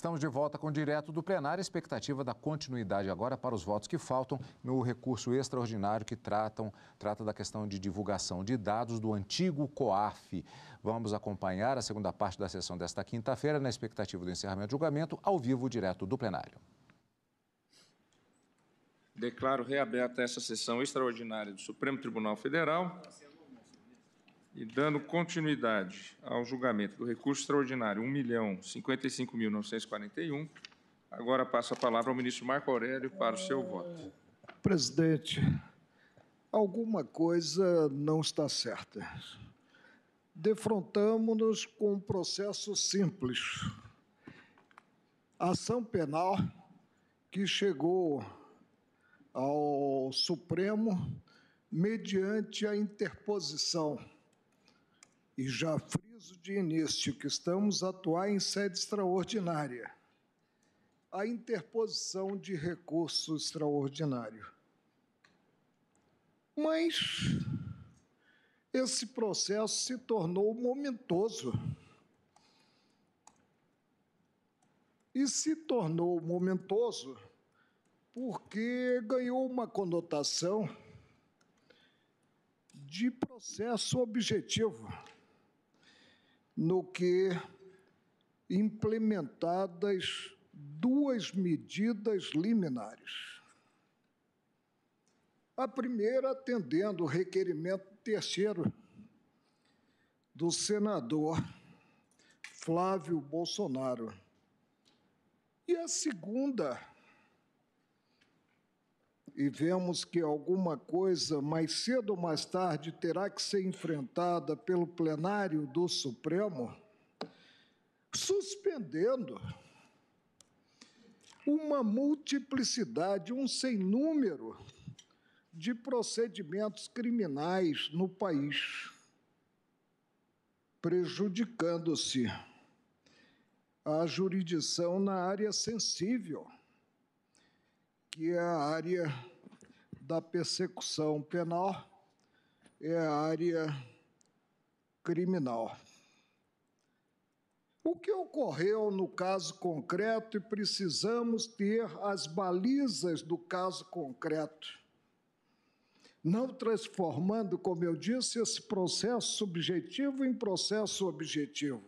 Estamos de volta com o direto do plenário. Expectativa da continuidade agora para os votos que faltam no recurso extraordinário que tratam, trata da questão de divulgação de dados do antigo COAF. Vamos acompanhar a segunda parte da sessão desta quinta-feira, na expectativa do encerramento do julgamento, ao vivo, direto do plenário. Declaro reaberta essa sessão extraordinária do Supremo Tribunal Federal. E dando continuidade ao julgamento do recurso extraordinário 1.055.941, agora passo a palavra ao ministro Marco Aurélio para o seu voto. Presidente, alguma coisa não está certa. Defrontamos-nos com um processo simples. Ação penal que chegou ao Supremo mediante a interposição e já friso de início que estamos a atuar em sede extraordinária. A interposição de recurso extraordinário. Mas esse processo se tornou momentoso. E se tornou momentoso porque ganhou uma conotação de processo objetivo no que implementadas duas medidas liminares. A primeira, atendendo o requerimento terceiro do senador Flávio Bolsonaro. E a segunda, e vemos que alguma coisa, mais cedo ou mais tarde, terá que ser enfrentada pelo plenário do Supremo, suspendendo uma multiplicidade, um sem número de procedimentos criminais no país, prejudicando-se a jurisdição na área sensível que é a área da persecução penal, é a área criminal. O que ocorreu no caso concreto e precisamos ter as balizas do caso concreto, não transformando, como eu disse, esse processo subjetivo em processo objetivo.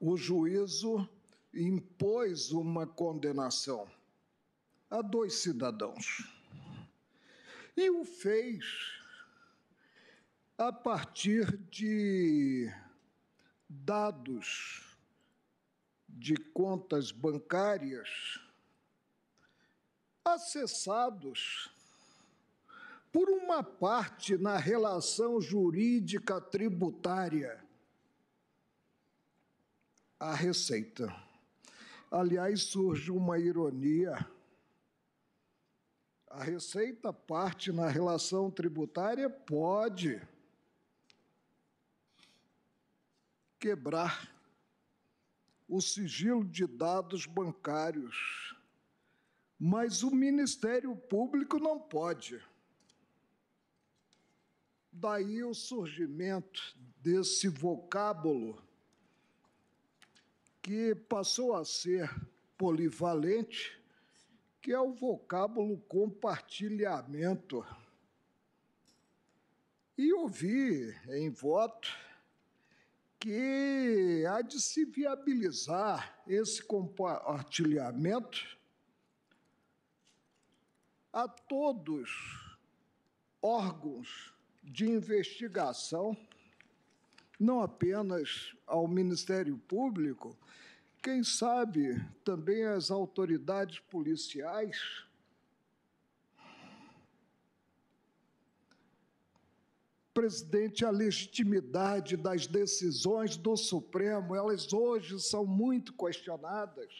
O juízo impôs uma condenação a dois cidadãos. E o fez a partir de dados de contas bancárias acessados por uma parte na relação jurídica tributária a Receita. Aliás, surge uma ironia. A receita parte na relação tributária pode quebrar o sigilo de dados bancários, mas o Ministério Público não pode. Daí o surgimento desse vocábulo que passou a ser polivalente, que é o vocábulo compartilhamento. E ouvi em voto que há de se viabilizar esse compartilhamento a todos órgãos de investigação, não apenas ao Ministério Público, quem sabe também as autoridades policiais presidente, a legitimidade das decisões do Supremo, elas hoje são muito questionadas.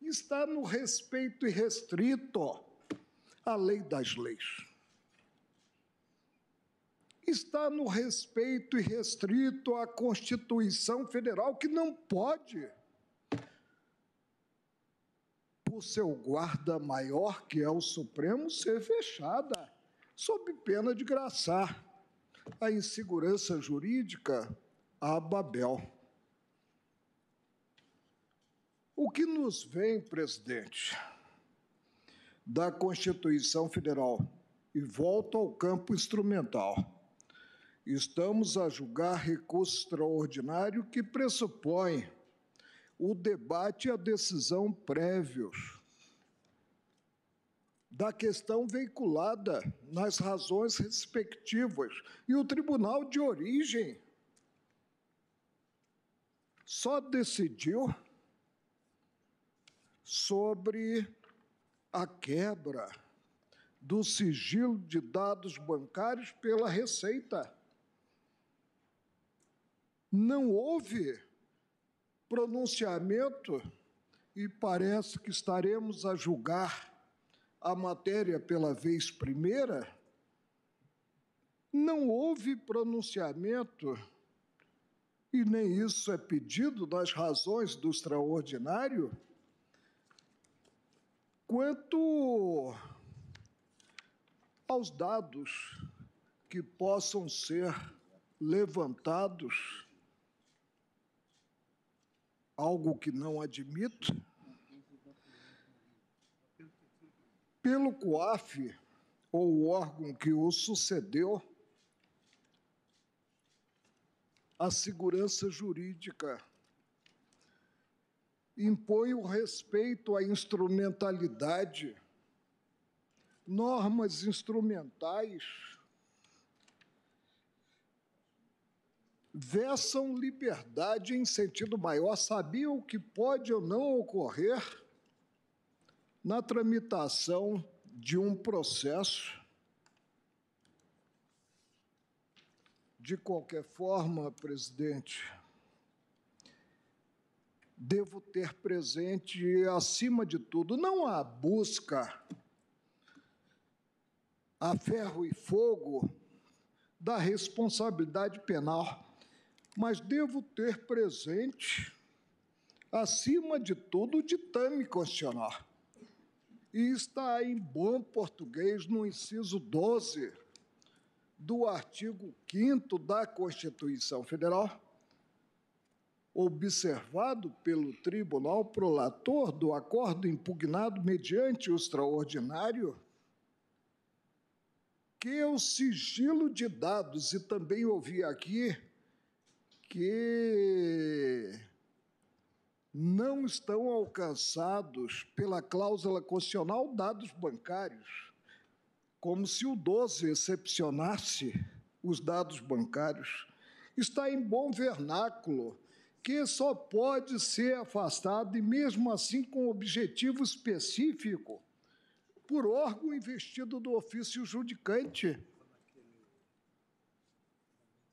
Está no respeito irrestrito à lei das leis. Está no respeito irrestrito à Constituição Federal, que não pode o seu guarda maior, que é o Supremo, ser fechada, sob pena de graçar a insegurança jurídica a Babel. O que nos vem, presidente, da Constituição Federal e volta ao campo instrumental? Estamos a julgar recurso extraordinário que pressupõe o debate e a decisão prévios da questão veiculada nas razões respectivas e o tribunal de origem só decidiu sobre a quebra do sigilo de dados bancários pela Receita. Não houve pronunciamento e parece que estaremos a julgar a matéria pela vez primeira, não houve pronunciamento, e nem isso é pedido nas razões do extraordinário, quanto aos dados que possam ser levantados algo que não admito, pelo COAF, ou o órgão que o sucedeu, a segurança jurídica impõe o respeito à instrumentalidade, normas instrumentais versam liberdade em sentido maior, sabiam o que pode ou não ocorrer na tramitação de um processo. De qualquer forma, presidente, devo ter presente, acima de tudo, não a busca a ferro e fogo da responsabilidade penal mas devo ter presente, acima de tudo, o ditame constitucional. E está em bom português no inciso 12 do artigo 5 da Constituição Federal, observado pelo tribunal prolator do acordo impugnado mediante o extraordinário, que o sigilo de dados, e também ouvi aqui que não estão alcançados pela cláusula constitucional dados bancários, como se o 12 excepcionasse os dados bancários. Está em bom vernáculo que só pode ser afastado, e mesmo assim com objetivo específico, por órgão investido do ofício judicante,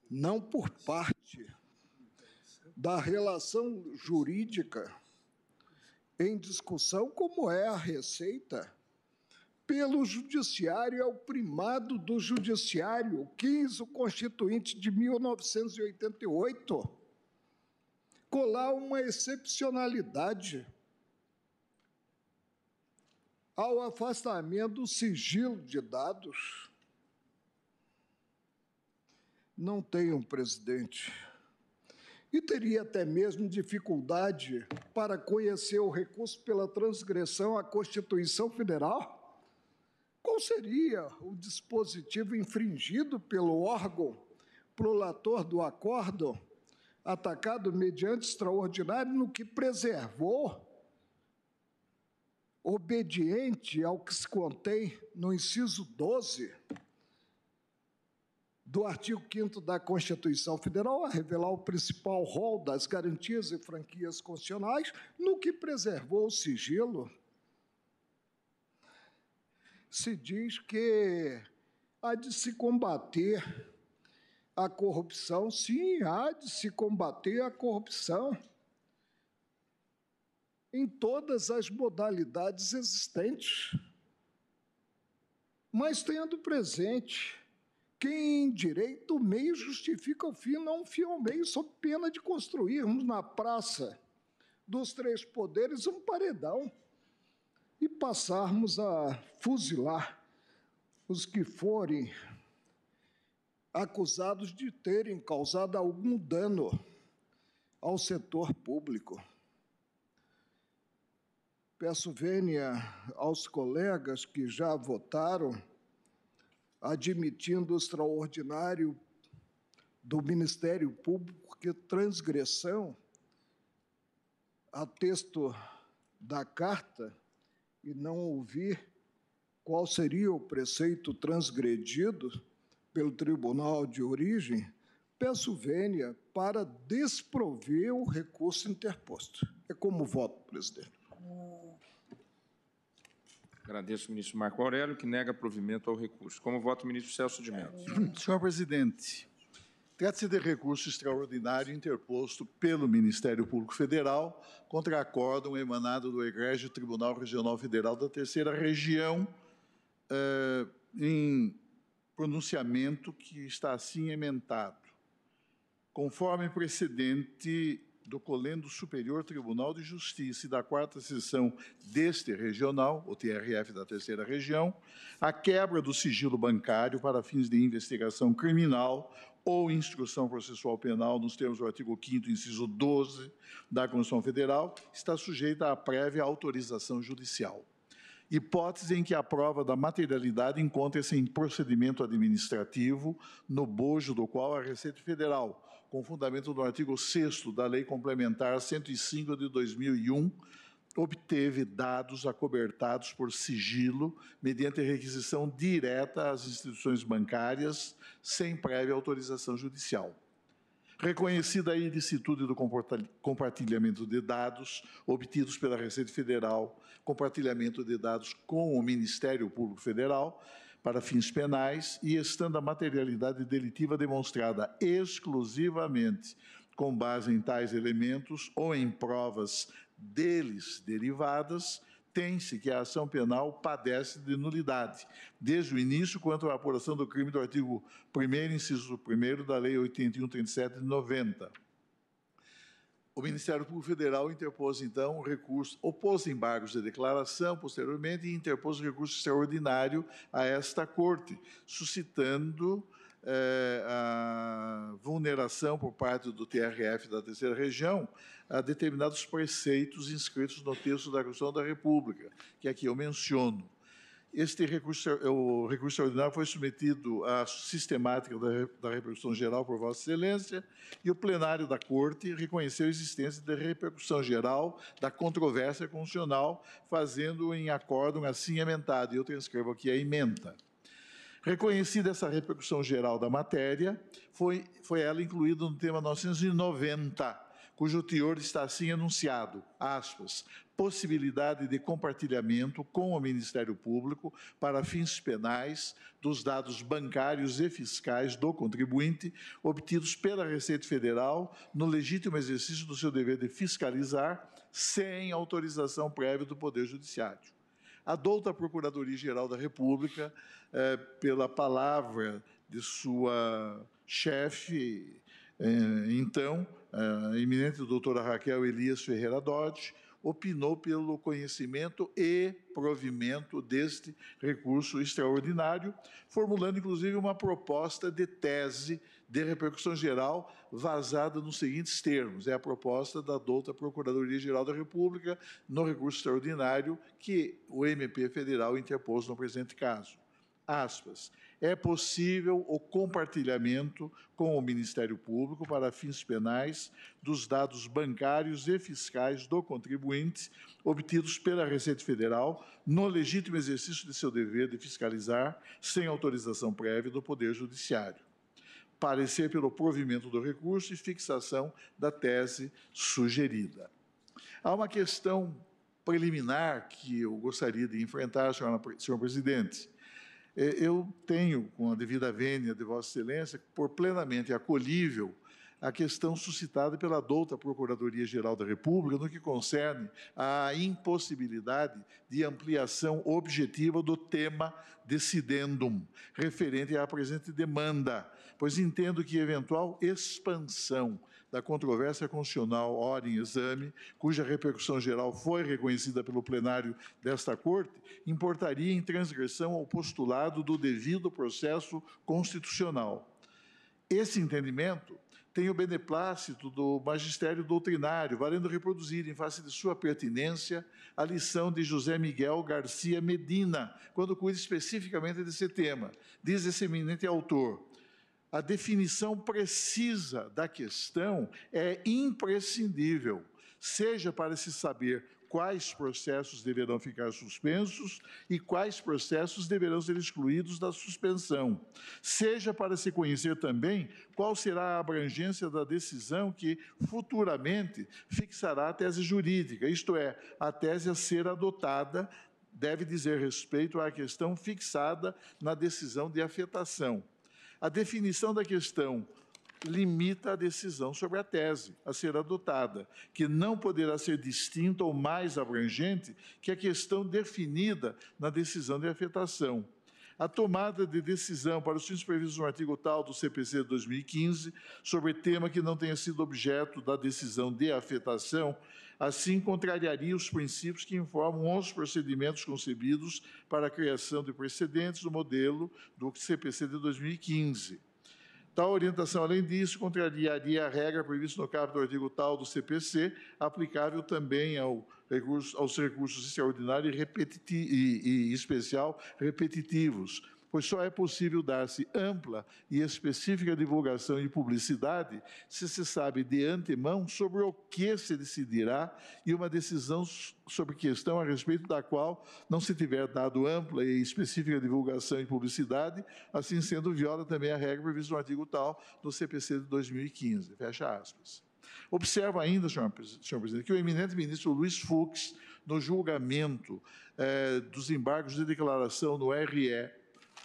não por parte da relação jurídica em discussão, como é a Receita, pelo Judiciário, é o primado do Judiciário, quis o Constituinte de 1988 colar uma excepcionalidade ao afastamento do sigilo de dados. Não tem um presidente e teria até mesmo dificuldade para conhecer o recurso pela transgressão à Constituição Federal? Qual seria o dispositivo infringido pelo órgão prolator do acordo, atacado mediante extraordinário no que preservou, obediente ao que se contém no inciso 12? do artigo 5 da Constituição Federal a revelar o principal rol das garantias e franquias constitucionais no que preservou o sigilo. Se diz que há de se combater a corrupção, sim, há de se combater a corrupção em todas as modalidades existentes. Mas tendo presente quem direito o meio justifica o fim, não fio ao meio, sob pena de construirmos na praça dos três poderes um paredão e passarmos a fuzilar os que forem acusados de terem causado algum dano ao setor público. Peço vênia aos colegas que já votaram admitindo o extraordinário do Ministério Público, porque transgressão a texto da carta e não ouvir qual seria o preceito transgredido pelo tribunal de origem, peço vênia para desprover o recurso interposto. É como voto, presidente. Hum. Agradeço ministro Marco Aurélio, que nega provimento ao recurso. Como vota o ministro Celso de Mello? Senhor presidente, trata-se de recurso extraordinário interposto pelo Ministério Público Federal contra acórdão emanado do Egrégio Tribunal Regional Federal da Terceira Região, uh, em pronunciamento que está assim ementado. Conforme precedente do Colendo Superior Tribunal de Justiça e da Quarta Seção deste Regional, o TRF da Terceira Região, a quebra do sigilo bancário para fins de investigação criminal ou instrução processual penal, nos termos do artigo 5º, inciso 12 da Constituição Federal, está sujeita à prévia autorização judicial. Hipótese em que a prova da materialidade encontra-se em procedimento administrativo, no bojo do qual a Receita Federal, com fundamento no artigo 6 da Lei Complementar 105 de 2001, obteve dados acobertados por sigilo mediante requisição direta às instituições bancárias, sem prévia autorização judicial. Reconhecida a ilicitude do compartilhamento de dados obtidos pela Receita Federal, compartilhamento de dados com o Ministério Público Federal, para fins penais e estando a materialidade delitiva demonstrada exclusivamente com base em tais elementos ou em provas deles derivadas, tem-se que a ação penal padece de nulidade, desde o início quanto à apuração do crime do artigo 1 inciso 1 da Lei 8137 de 90. O Ministério Público Federal interpôs, então, recurso, opôs embargos de declaração posteriormente e interpôs recurso extraordinário a esta corte, suscitando é, a vulneração por parte do TRF da Terceira Região a determinados preceitos inscritos no texto da Constituição da República, que aqui eu menciono. Este recurso, o recurso extraordinário foi submetido à sistemática da, da repercussão geral por Vossa Excelência e o plenário da Corte reconheceu a existência da repercussão geral da controvérsia constitucional, fazendo em acórdão assim emendado. E eu transcrevo aqui a emenda. Reconhecida essa repercussão geral da matéria, foi, foi ela incluída no tema 990 cujo teor está assim enunciado, aspas, possibilidade de compartilhamento com o Ministério Público para fins penais dos dados bancários e fiscais do contribuinte obtidos pela Receita Federal no legítimo exercício do seu dever de fiscalizar sem autorização prévia do Poder Judiciário. A douta Procuradoria-Geral da República, eh, pela palavra de sua chefe, eh, então, a eh, eminente doutora Raquel Elias Ferreira Dodge, opinou pelo conhecimento e provimento deste recurso extraordinário, formulando inclusive uma proposta de tese de repercussão geral vazada nos seguintes termos: é a proposta da doutora Procuradoria-Geral da República no recurso extraordinário que o MP federal interpôs no presente caso. Aspas é possível o compartilhamento com o Ministério Público para fins penais dos dados bancários e fiscais do contribuinte obtidos pela Receita Federal no legítimo exercício de seu dever de fiscalizar sem autorização prévia do Poder Judiciário. Parecer pelo provimento do recurso e fixação da tese sugerida. Há uma questão preliminar que eu gostaria de enfrentar, senhor presidente é, eu tenho, com a devida vênia de Vossa Excelência, por plenamente acolhível a questão suscitada pela douta Procuradoria-Geral da República no que concerne à impossibilidade de ampliação objetiva do tema decidendum, referente à presente demanda, pois entendo que eventual expansão da controvérsia constitucional hora em exame, cuja repercussão geral foi reconhecida pelo plenário desta Corte, importaria em transgressão ao postulado do devido processo constitucional. Esse entendimento tem o beneplácito do magistério doutrinário, valendo reproduzir, em face de sua pertinência, a lição de José Miguel Garcia Medina, quando cuida especificamente desse tema. Diz esse eminente autor: a definição precisa da questão é imprescindível, seja para se saber quais processos deverão ficar suspensos e quais processos deverão ser excluídos da suspensão, seja para se conhecer também qual será a abrangência da decisão que futuramente fixará a tese jurídica, isto é, a tese a ser adotada deve dizer respeito à questão fixada na decisão de afetação. A definição da questão limita a decisão sobre a tese a ser adotada, que não poderá ser distinta ou mais abrangente que a questão definida na decisão de afetação. A tomada de decisão para os fins previstos no artigo tal do CPC de 2015, sobre tema que não tenha sido objeto da decisão de afetação, Assim, contrariaria os princípios que informam os procedimentos concebidos para a criação de precedentes do modelo do CPC de 2015. Tal orientação, além disso, contrariaria a regra prevista no caput do artigo tal do CPC, aplicável também ao recurso, aos recursos extraordinários e, repetiti e, e especial repetitivos, pois só é possível dar-se ampla e específica divulgação e publicidade se se sabe de antemão sobre o que se decidirá e uma decisão sobre questão a respeito da qual não se tiver dado ampla e específica divulgação e publicidade, assim sendo viola também a regra prevista no artigo tal do CPC de 2015. Fecha aspas. Observo ainda, senhor, senhor, presidente, que o eminente ministro Luiz Fux, no julgamento eh, dos embargos de declaração no RE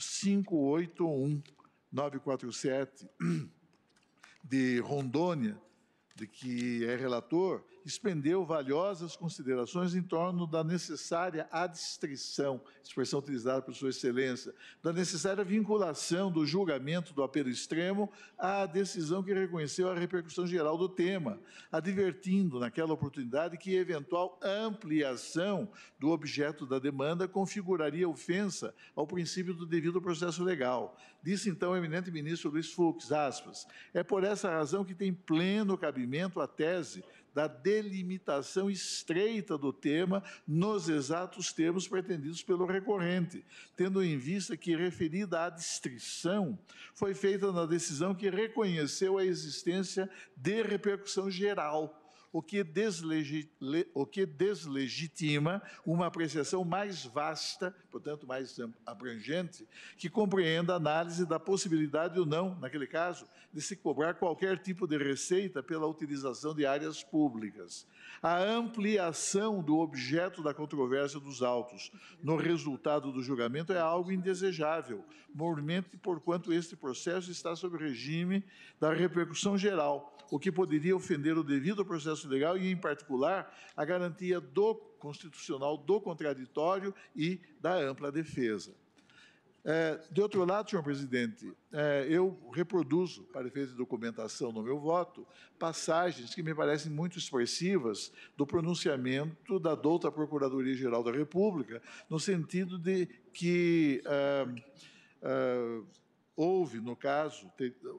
581 947 de Rondônia, de que é relator, expendeu valiosas considerações em torno da necessária adstrição, expressão utilizada por Sua Excelência, da necessária vinculação do julgamento do apelo extremo à decisão que reconheceu a repercussão geral do tema, advertindo naquela oportunidade que eventual ampliação do objeto da demanda configuraria ofensa ao princípio do devido processo legal. Disse então o eminente ministro Luiz Fux, aspas, é por essa razão que tem pleno cabimento a tese da delimitação estreita do tema nos exatos termos pretendidos pelo recorrente, tendo em vista que referida distrição foi feita na decisão que reconheceu a existência de repercussão geral o que, o que deslegitima uma apreciação mais vasta, portanto mais abrangente, que compreenda a análise da possibilidade ou não, naquele caso, de se cobrar qualquer tipo de receita pela utilização de áreas públicas a ampliação do objeto da controvérsia dos autos no resultado do julgamento é algo indesejável, mormente porquanto este processo está sob regime da repercussão geral, o que poderia ofender o devido processo legal e, em particular, a garantia do constitucional do contraditório e da ampla defesa. É, de outro lado, senhor presidente, é, eu reproduzo, para efeito de documentação no meu voto, passagens que me parecem muito expressivas do pronunciamento da douta Procuradoria-Geral da República, no sentido de que. É, é houve, no caso,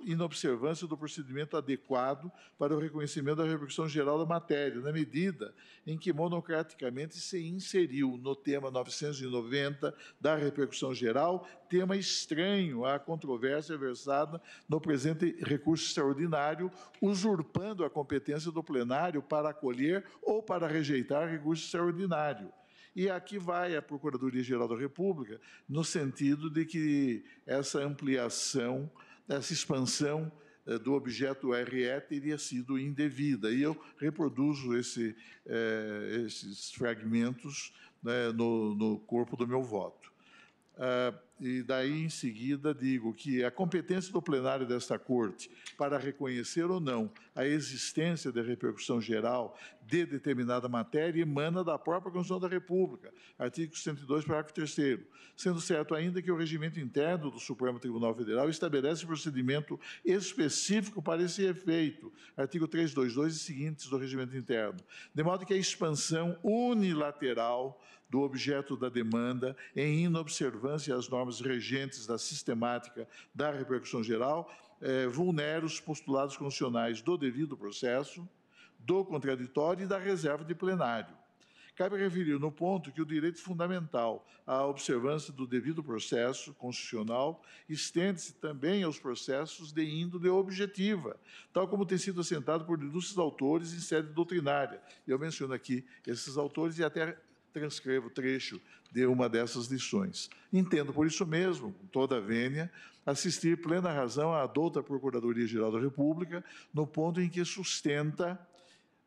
inobservância do procedimento adequado para o reconhecimento da repercussão geral da matéria, na medida em que monocraticamente se inseriu no tema 990 da repercussão geral tema estranho à controvérsia versada no presente recurso extraordinário, usurpando a competência do plenário para acolher ou para rejeitar recurso extraordinário e aqui vai a Procuradoria-Geral da República, no sentido de que essa ampliação, essa expansão eh, do objeto RE teria sido indevida. E eu reproduzo esse, eh, esses fragmentos né, no, no, corpo do meu voto. Uh, e daí em seguida digo que a competência do plenário desta Corte para reconhecer ou não a existência de repercussão geral de determinada matéria emana da própria Constituição da República, artigo 102, parágrafo 3 sendo certo ainda que o regimento interno do Supremo Tribunal Federal estabelece procedimento específico para esse efeito, artigo 322 e seguintes do regimento interno, de modo que a expansão unilateral do objeto da demanda em inobservância às normas normas regentes da sistemática da repercussão geral eh, vulnera os postulados constitucionais do devido processo, do contraditório e da reserva de plenário. Cabe referir no ponto que o direito fundamental à observância do devido processo constitucional estende-se também aos processos de índole objetiva, tal como tem sido assentado por ilustres autores em sede doutrinária. Eu menciono aqui esses autores e até transcrevo trecho de uma dessas lições. Entendo por isso mesmo, com toda a vênia, assistir plena razão à adulta Procuradoria-Geral da República, no ponto em que sustenta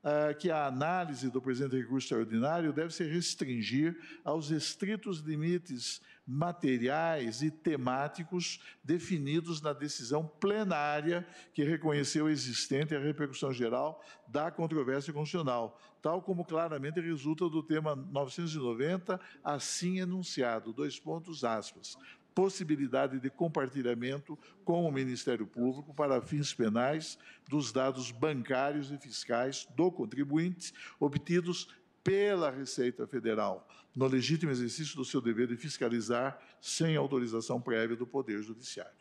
ah, que a análise do presente recurso extraordinário deve se restringir aos estritos limites materiais e temáticos definidos na decisão plenária que reconheceu existente a repercussão geral da controvérsia constitucional, tal como claramente resulta do tema 990, assim enunciado, dois pontos aspas possibilidade de compartilhamento com o Ministério Público para fins penais dos dados bancários e fiscais do contribuinte obtidos pela Receita Federal, no legítimo exercício do seu dever de fiscalizar sem autorização prévia do Poder Judiciário.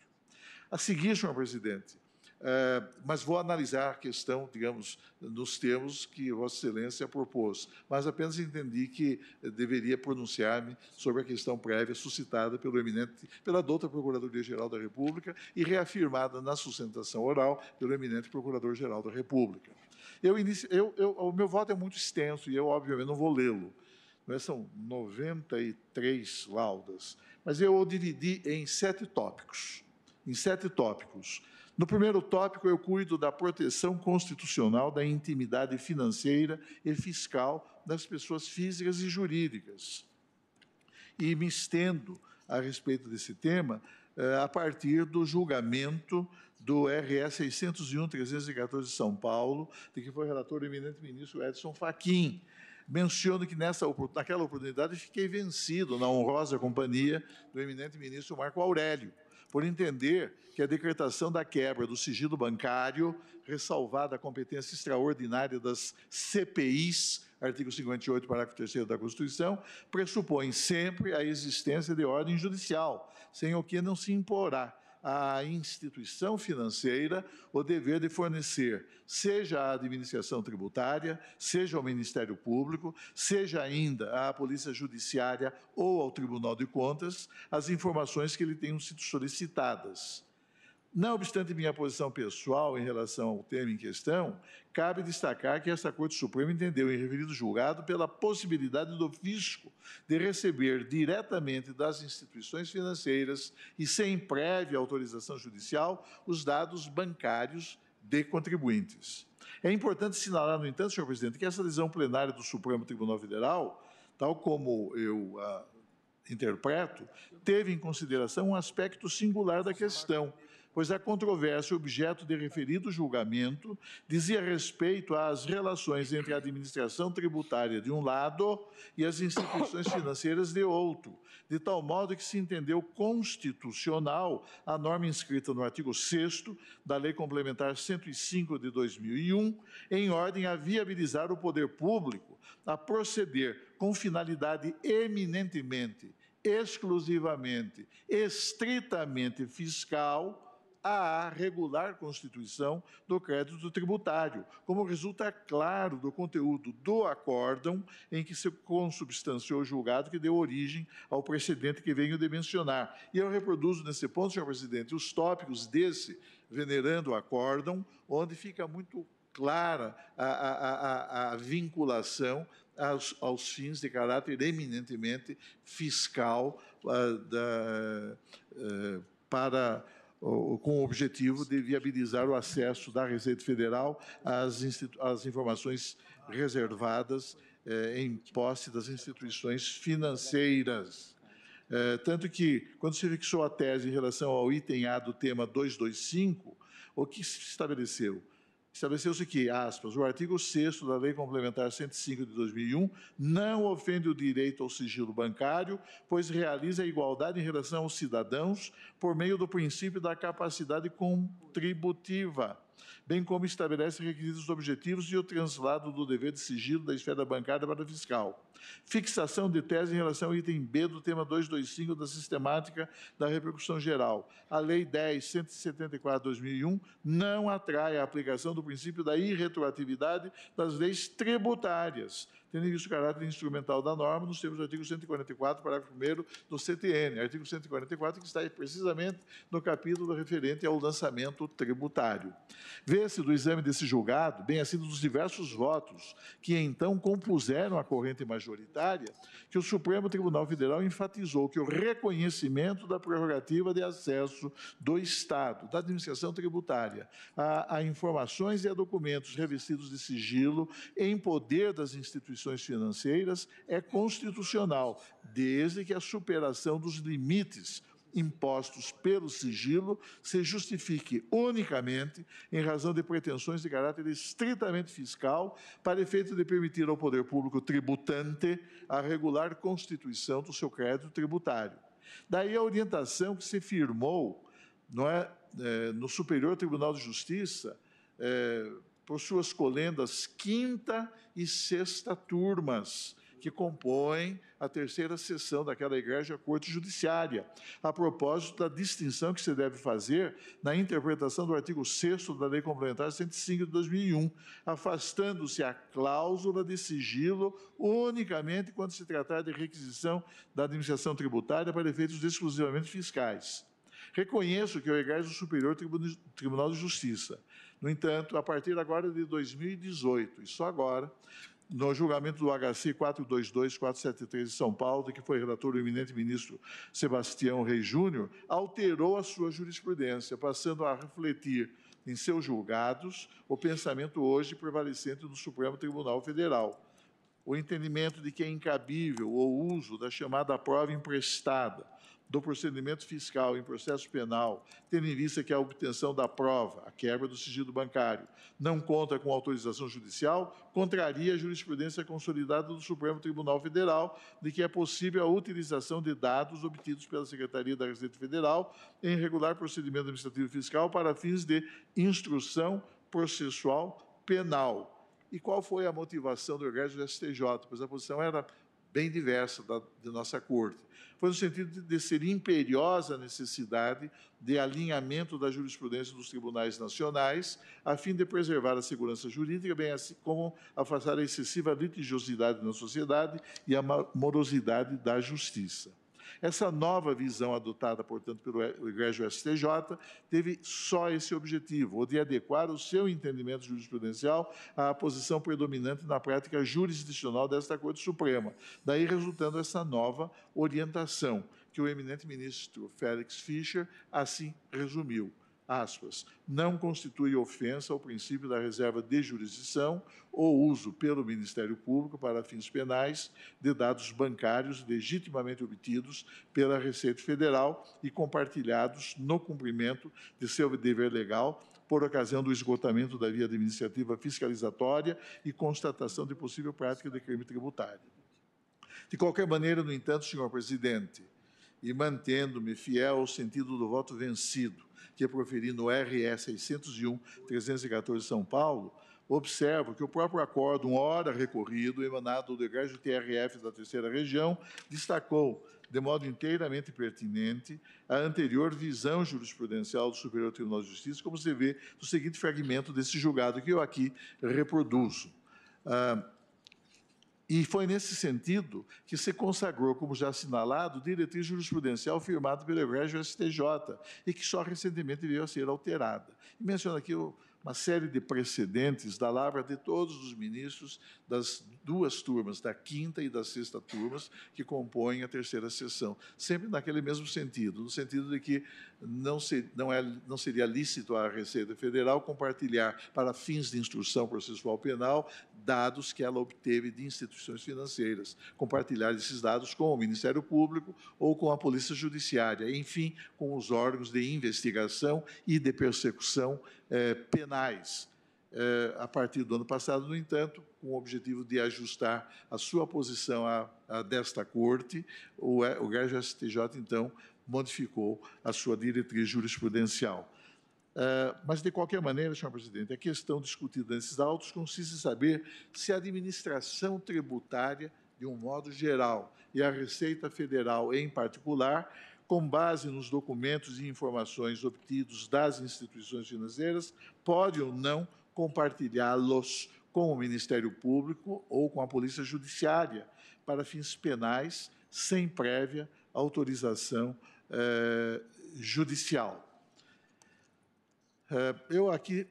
A seguir, senhor presidente, eh, mas vou analisar a questão, digamos, nos termos que Vossa Excelência propôs. Mas apenas entendi que deveria pronunciar-me sobre a questão prévia suscitada pelo eminente, pela douta Procuradoria-Geral da República e reafirmada na sustentação oral pelo eminente Procurador-Geral da República. Eu inicio, eu, eu, o meu voto é muito extenso e eu, obviamente, não vou lê-lo. É? São 93 laudas, mas eu o dividi em sete tópicos. Em sete tópicos. No primeiro tópico, eu cuido da proteção constitucional da intimidade financeira e fiscal das pessoas físicas e jurídicas. E me estendo a respeito desse tema eh, a partir do julgamento do RS 601-314 de São Paulo, de que foi relator o eminente ministro Edson Fachin. Menciono que nessa, naquela oportunidade fiquei vencido na honrosa companhia do eminente ministro Marco Aurélio por entender que a decretação da quebra do sigilo bancário, ressalvada a competência extraordinária das CPIs, artigo 58, parágrafo 3 da Constituição, pressupõe sempre a existência de ordem judicial, sem o que não se imporá à instituição financeira o dever de fornecer, seja à administração tributária, seja ao Ministério Público, seja ainda à Polícia Judiciária ou ao Tribunal de Contas, as informações que lhe tenham sido solicitadas não obstante minha posição pessoal em relação ao tema em questão, cabe destacar que esta Corte Suprema entendeu em referido julgado pela possibilidade do fisco de receber diretamente das instituições financeiras e sem prévia autorização judicial os dados bancários de contribuintes. É importante sinalar, no entanto, senhor presidente, que essa decisão plenária do Supremo Tribunal Federal, tal como eu a interpreto, teve em consideração um aspecto singular da questão pois a controvérsia objeto de referido julgamento dizia respeito às relações entre a administração tributária de um lado e as instituições financeiras de outro, de tal modo que se entendeu constitucional a norma inscrita no artigo 6 da Lei Complementar 105 de 2001, em ordem a viabilizar o poder público a proceder com finalidade eminentemente exclusivamente, estritamente fiscal, à regular constituição do crédito tributário, como resulta claro do conteúdo do acórdão em que se consubstanciou o julgado que deu origem ao precedente que venho de mencionar. E eu reproduzo nesse ponto, senhor presidente, os tópicos desse venerando acórdão, onde fica muito clara a, a, a, a vinculação aos, aos, fins de caráter eminentemente fiscal uh, da, uh, para com o objetivo de viabilizar o acesso da Receita Federal às, às informações reservadas eh, em posse das instituições financeiras. Eh, tanto que, quando se fixou a tese em relação ao item A do tema 225, o que se estabeleceu? estabeleceu-se que, aspas, o artigo 6 da Lei Complementar 105 de 2001 não ofende o direito ao sigilo bancário, pois realiza a igualdade em relação aos cidadãos por meio do princípio da capacidade contributiva bem como estabelece requisitos objetivos e o translado do dever de sigilo da esfera bancária para a fiscal. Fixação de tese em relação ao item B do tema 225 da sistemática da repercussão geral. A Lei 10.174-2001 não atrai a aplicação do princípio da irretroatividade das leis tributárias tendo em vista o caráter instrumental da norma, nos termos do artigo 144, parágrafo 1 do CTN, artigo 144, que está precisamente no capítulo referente ao lançamento tributário. Vê-se do exame desse julgado, bem assim dos diversos votos que então compuseram a corrente majoritária, que o Supremo Tribunal Federal enfatizou que o reconhecimento da prerrogativa de acesso do Estado, da administração tributária, a, a informações e a documentos revestidos de sigilo em poder das instituições instituições financeiras é constitucional, desde que a superação dos limites impostos pelo sigilo se justifique unicamente em razão de pretensões de caráter estritamente fiscal, para efeito de permitir ao poder público tributante a regular constituição do seu crédito tributário. Daí a orientação que se firmou não é, é no Superior Tribunal de Justiça. É, por suas colendas, quinta e sexta turmas, que compõem a terceira sessão daquela igreja corte judiciária, a propósito da distinção que se deve fazer na interpretação do artigo 6 da Lei Complementar 105 de 2001, afastando-se a cláusula de sigilo unicamente quando se tratar de requisição da administração tributária para efeitos exclusivamente fiscais. Reconheço que o egresso superior Tribunal de Justiça no entanto, a partir agora de 2018, e só agora, no julgamento do HC 422473 de São Paulo, de que foi relator o eminente ministro Sebastião Rei Júnior, alterou a sua jurisprudência, passando a refletir em seus julgados o pensamento hoje prevalecente do Supremo Tribunal Federal. O entendimento de que é incabível o uso da chamada prova emprestada, do procedimento fiscal em processo penal, tendo em vista que a obtenção da prova, a quebra do sigilo bancário, não conta com autorização judicial, contraria a jurisprudência consolidada do Supremo Tribunal Federal de que é possível a utilização de dados obtidos pela Secretaria da Receita Federal em regular procedimento administrativo fiscal para fins de instrução processual penal. E qual foi a motivação do orgasmo do STJ? Pois a posição era bem diversa da, de nossa corte. Foi no sentido de, de ser imperiosa a necessidade de alinhamento da jurisprudência dos tribunais nacionais, a fim de preservar a segurança jurídica, bem assim como afastar a excessiva litigiosidade na sociedade e a morosidade da justiça. Essa nova visão adotada, portanto, pelo Igreja STJ, teve só esse objetivo, o de adequar o seu entendimento jurisprudencial à posição predominante na prática jurisdicional desta Corte Suprema. Daí resultando essa nova orientação que o eminente ministro Félix Fischer assim resumiu aspas, não constitui ofensa ao princípio da reserva de jurisdição ou uso pelo Ministério Público para fins penais de dados bancários legitimamente obtidos pela Receita Federal e compartilhados no cumprimento de seu dever legal por ocasião do esgotamento da via administrativa fiscalizatória e constatação de possível prática de crime tributário. De qualquer maneira, no entanto, senhor presidente, e mantendo-me fiel ao sentido do voto vencido, que é proferi no RS 601-314 São Paulo, observo que o próprio acórdão, ora recorrido, emanado do Egrégio TRF da Terceira Região, destacou, de modo inteiramente pertinente, a anterior visão jurisprudencial do Superior Tribunal de Justiça, como se vê no seguinte fragmento desse julgado que eu aqui reproduzo. Ah, e foi nesse sentido que se consagrou, como já assinalado, diretriz jurisprudencial firmada pelo Egrégio STJ e que só recentemente veio a ser alterada. E menciono aqui uma série de precedentes da lavra de todos os ministros das duas turmas, da quinta e da sexta turmas, que compõem a terceira sessão, sempre naquele mesmo sentido, no sentido de que não, se, não, é, não seria lícito à Receita Federal compartilhar, para fins de instrução processual penal, dados que ela obteve de instituições financeiras, compartilhar esses dados com o Ministério Público ou com a Polícia Judiciária, enfim, com os órgãos de investigação e de persecução eh, penais. Eh, a partir do ano passado, no entanto, com o objetivo de ajustar a sua posição a, a desta corte, o, o STJ, então, modificou a sua diretriz jurisprudencial. Ah, mas, de qualquer maneira, senhor presidente, a é questão discutida nesses autos consiste em saber se a administração tributária, de um modo geral, e a Receita Federal em particular, com base nos documentos e informações obtidos das instituições financeiras, pode ou não compartilhá-los com o Ministério Público ou com a Polícia Judiciária para fins penais, sem prévia autorização eh, judicial. É, eu aqui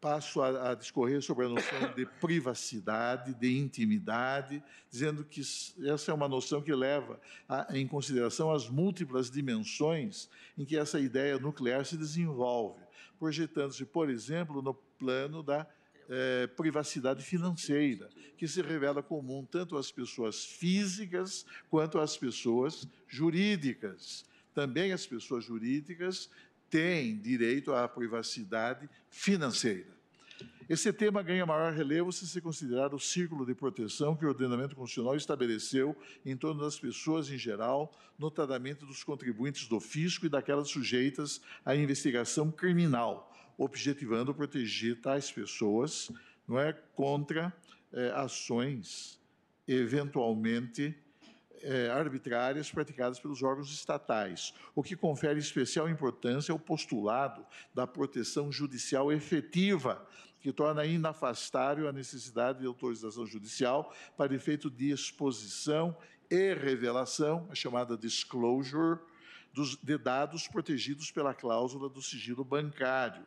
passo a, a, discorrer sobre a noção de privacidade, de intimidade, dizendo que essa é uma noção que leva a, em consideração as múltiplas dimensões em que essa ideia nuclear se desenvolve, projetando-se, por exemplo, no plano da é, privacidade financeira, que se revela comum tanto às pessoas físicas quanto às pessoas jurídicas. Também as pessoas jurídicas têm direito à privacidade financeira. Esse tema ganha maior relevo se se considerar o círculo de proteção que o ordenamento constitucional estabeleceu em torno das pessoas em geral, notadamente dos contribuintes do fisco e daquelas sujeitas à investigação criminal, objetivando proteger tais pessoas não é, contra é, ações eventualmente é, arbitrárias praticadas pelos órgãos estatais, o que confere especial importância ao é postulado da proteção judicial efetiva, que torna inafastável a necessidade de autorização judicial para efeito de exposição e revelação, a chamada disclosure, dos, de dados protegidos pela cláusula do sigilo bancário.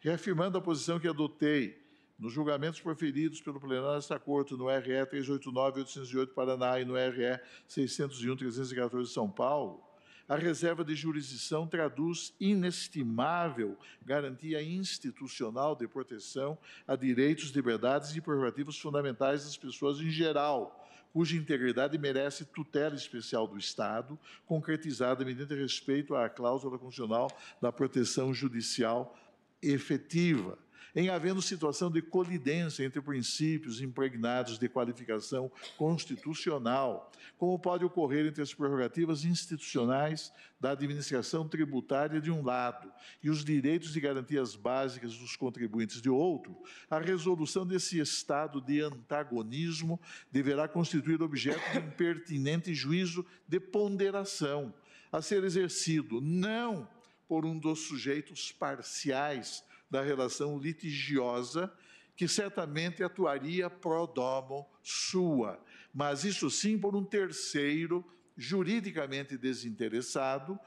Reafirmando a posição que adotei nos julgamentos proferidos pelo plenário desta Corte no RE 389-808 Paraná e no RE 601-314 São Paulo, a reserva de jurisdição traduz inestimável garantia institucional de proteção a direitos, liberdades e prerrogativas fundamentais das pessoas em geral, cuja integridade merece tutela especial do Estado, concretizada mediante respeito à cláusula constitucional da proteção judicial efetiva em havendo situação de colidência entre princípios impregnados de qualificação constitucional, como pode ocorrer entre as prerrogativas institucionais da administração tributária de um lado e os direitos e garantias básicas dos contribuintes de outro, a resolução desse estado de antagonismo deverá constituir objeto de um pertinente juízo de ponderação a ser exercido não por um dos sujeitos parciais da relação litigiosa, que certamente atuaria pro domo sua, mas isso sim por um terceiro juridicamente desinteressado,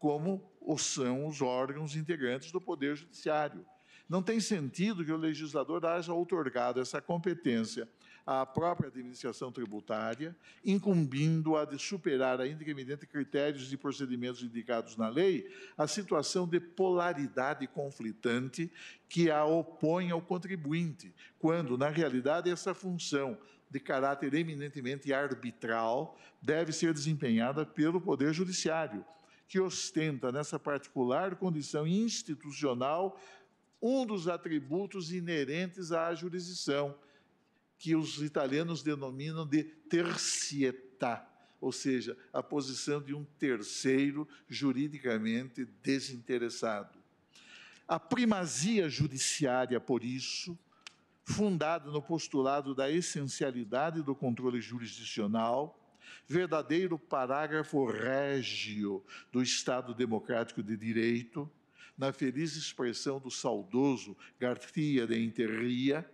como são os órgãos integrantes do Poder Judiciário. Não tem sentido que o legislador haja outorgado essa competência à própria administração tributária, incumbindo-a de superar, ainda que mediante critérios e procedimentos indicados na lei, a situação de polaridade conflitante que a opõe ao contribuinte, quando, na realidade, essa função de caráter eminentemente arbitral deve ser desempenhada pelo Poder Judiciário, que ostenta nessa particular condição institucional um dos atributos inerentes à jurisdição, que os italianos denominam de tercietà, ou seja, a posição de um terceiro juridicamente desinteressado. A primazia judiciária, por isso, fundada no postulado da essencialidade do controle jurisdicional, verdadeiro parágrafo régio do Estado Democrático de Direito, na feliz expressão do saudoso Garcia de Interria,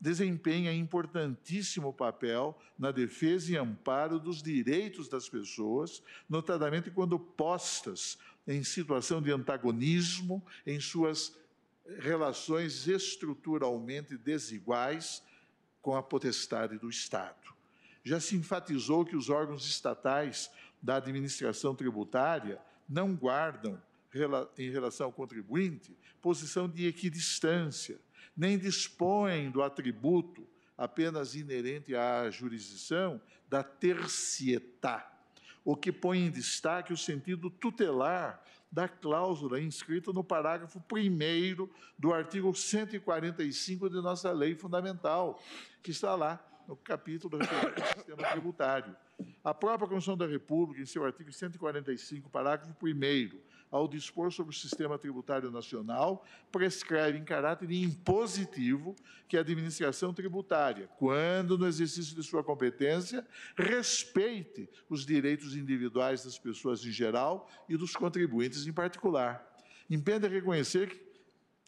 desempenha importantíssimo papel na defesa e amparo dos direitos das pessoas, notadamente quando postas em situação de antagonismo em suas relações estruturalmente desiguais com a potestade do Estado. Já se enfatizou que os órgãos estatais da administração tributária não guardam, em relação ao contribuinte, posição de equidistância, nem dispõem do atributo apenas inerente à jurisdição da tercietá, o que põe em destaque o sentido tutelar da cláusula inscrita no parágrafo 1 do artigo 145 de nossa lei fundamental, que está lá no capítulo do sistema tributário. A própria Constituição da República, em seu artigo 145, parágrafo 1 ao dispor sobre o sistema tributário nacional, prescreve em caráter impositivo que a administração tributária, quando no exercício de sua competência, respeite os direitos individuais das pessoas em geral e dos contribuintes em particular. Impede reconhecer que,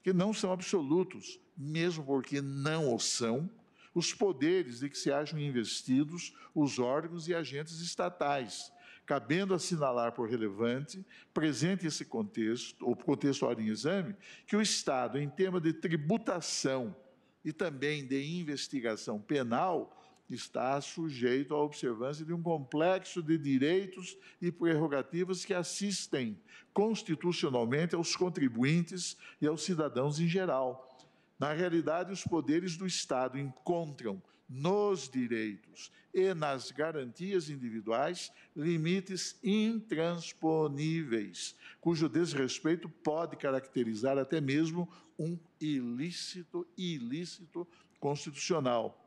que não são absolutos, mesmo porque não o são, os poderes de que se acham investidos os órgãos e agentes estatais cabendo assinalar por relevante, presente esse contexto, ou contextual em exame, que o Estado, em tema de tributação e também de investigação penal, está sujeito à observância de um complexo de direitos e prerrogativas que assistem constitucionalmente aos contribuintes e aos cidadãos em geral. Na realidade, os poderes do Estado encontram nos direitos e nas garantias individuais limites intransponíveis, cujo desrespeito pode caracterizar até mesmo um ilícito ilícito constitucional.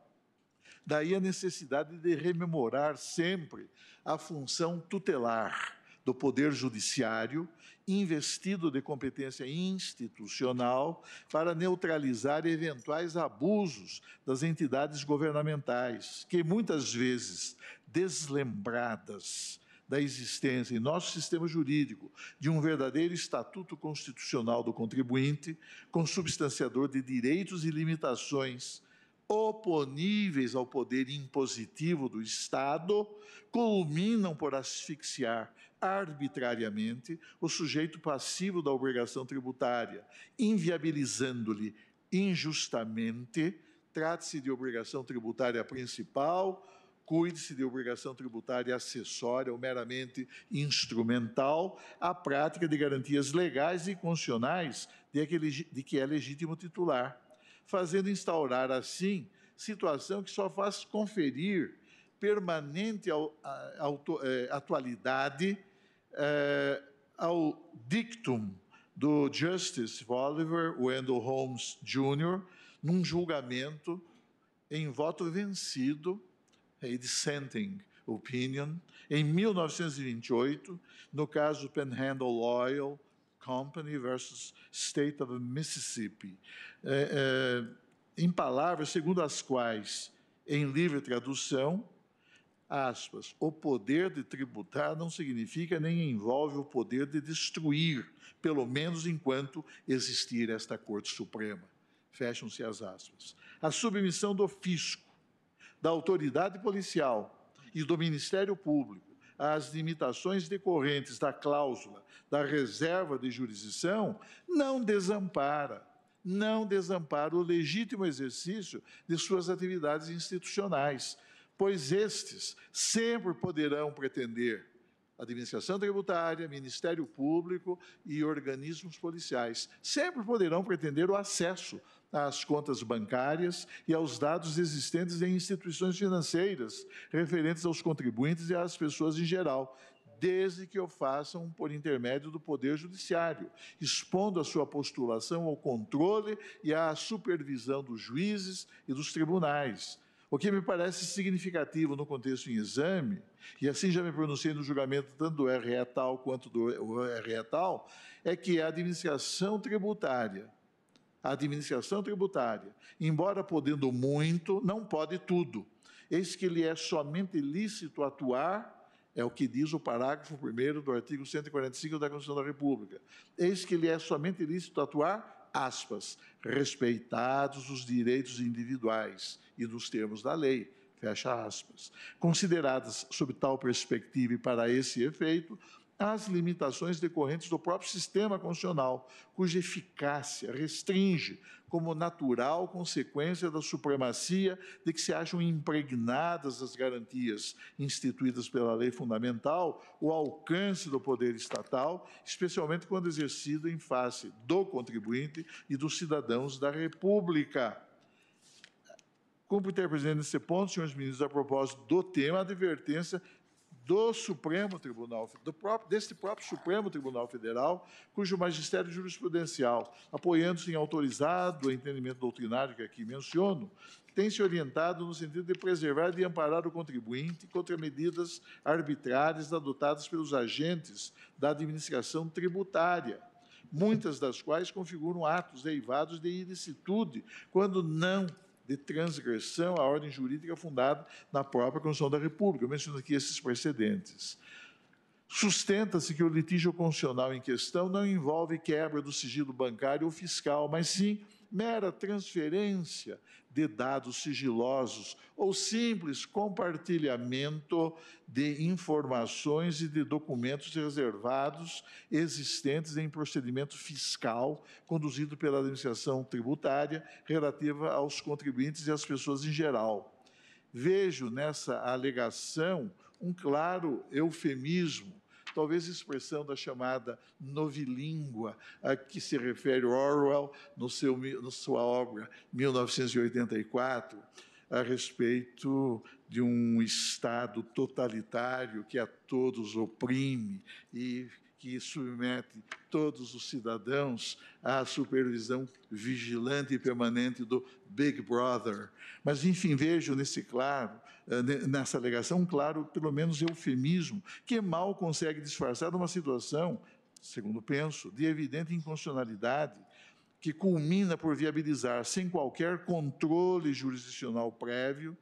Daí a necessidade de rememorar sempre a função tutelar do Poder Judiciário, investido de competência institucional para neutralizar eventuais abusos das entidades governamentais, que muitas vezes deslembradas da existência em nosso sistema jurídico de um verdadeiro estatuto constitucional do contribuinte, consubstanciador de direitos e limitações oponíveis ao poder impositivo do Estado, culminam por asfixiar arbitrariamente o sujeito passivo da obrigação tributária, inviabilizando-lhe injustamente. Trate-se de obrigação tributária principal, cuide-se de obrigação tributária acessória ou meramente instrumental, a prática de garantias legais e constitucionais de, aquele, de que é legítimo titular, fazendo instaurar assim situação que só faz conferir permanente eh, atualidade é, ao dictum do Justice Oliver Wendell Holmes Jr., num julgamento em voto vencido, a dissenting opinion, em 1928, no caso Panhandle Oil Company versus State of Mississippi, é, é, em palavras segundo as quais, em livre tradução, aspas, o poder de tributar não significa nem envolve o poder de destruir, pelo menos enquanto existir esta Corte Suprema. Fecham-se as aspas. A submissão do fisco, da autoridade policial e do Ministério Público às limitações decorrentes da cláusula da reserva de jurisdição não desampara, não desampara o legítimo exercício de suas atividades institucionais, pois estes sempre poderão pretender administração tributária, Ministério Público e organismos policiais. Sempre poderão pretender o acesso às contas bancárias e aos dados existentes em instituições financeiras referentes aos contribuintes e às pessoas em geral, desde que o façam por intermédio do Poder Judiciário, expondo a sua postulação ao controle e à supervisão dos juízes e dos tribunais o que me parece significativo no contexto em exame, e assim já me pronunciei no julgamento tanto do RE tal quanto do RE tal, é que a administração tributária, a administração tributária, embora podendo muito, não pode tudo. Eis que lhe é somente lícito atuar é o que diz o parágrafo 1 do artigo 145 da Constituição da República. Eis que lhe é somente lícito atuar aspas, respeitados os direitos individuais e dos termos da lei, fecha aspas, consideradas sob tal perspectiva e para esse efeito às limitações decorrentes do próprio sistema constitucional, cuja eficácia restringe como natural consequência da supremacia de que se acham impregnadas as garantias instituídas pela lei fundamental, o alcance do poder estatal, especialmente quando exercido em face do contribuinte e dos cidadãos da República. Cumpre ter presente nesse ponto, senhores ministros, a propósito do tema, a advertência do Supremo Tribunal, do próprio, deste próprio Supremo Tribunal Federal, cujo magistério jurisprudencial, apoiando-se em autorizado o entendimento doutrinário que aqui menciono, tem se orientado no sentido de preservar e amparar o contribuinte contra medidas arbitrárias adotadas pelos agentes da administração tributária, muitas das quais configuram atos derivados de ilicitude, quando não de transgressão à ordem jurídica fundada na própria Constituição da República. Eu menciono aqui esses precedentes. Sustenta-se que o litígio constitucional em questão não envolve quebra do sigilo bancário ou fiscal, mas sim mera transferência de dados sigilosos ou simples compartilhamento de informações e de documentos reservados existentes em procedimento fiscal conduzido pela administração tributária relativa aos contribuintes e às pessoas em geral. Vejo nessa alegação um claro eufemismo talvez expressando a chamada novilíngua, a que se refere Orwell no seu, no sua obra 1984, a respeito de um Estado totalitário que a todos oprime e que submete todos os cidadãos à supervisão vigilante e permanente do Big Brother. Mas, enfim, vejo nesse claro, eh, nessa alegação, um claro, pelo menos, eufemismo, que mal consegue disfarçar uma situação, segundo penso, de evidente inconstitucionalidade, que culmina por viabilizar, sem qualquer controle jurisdicional prévio,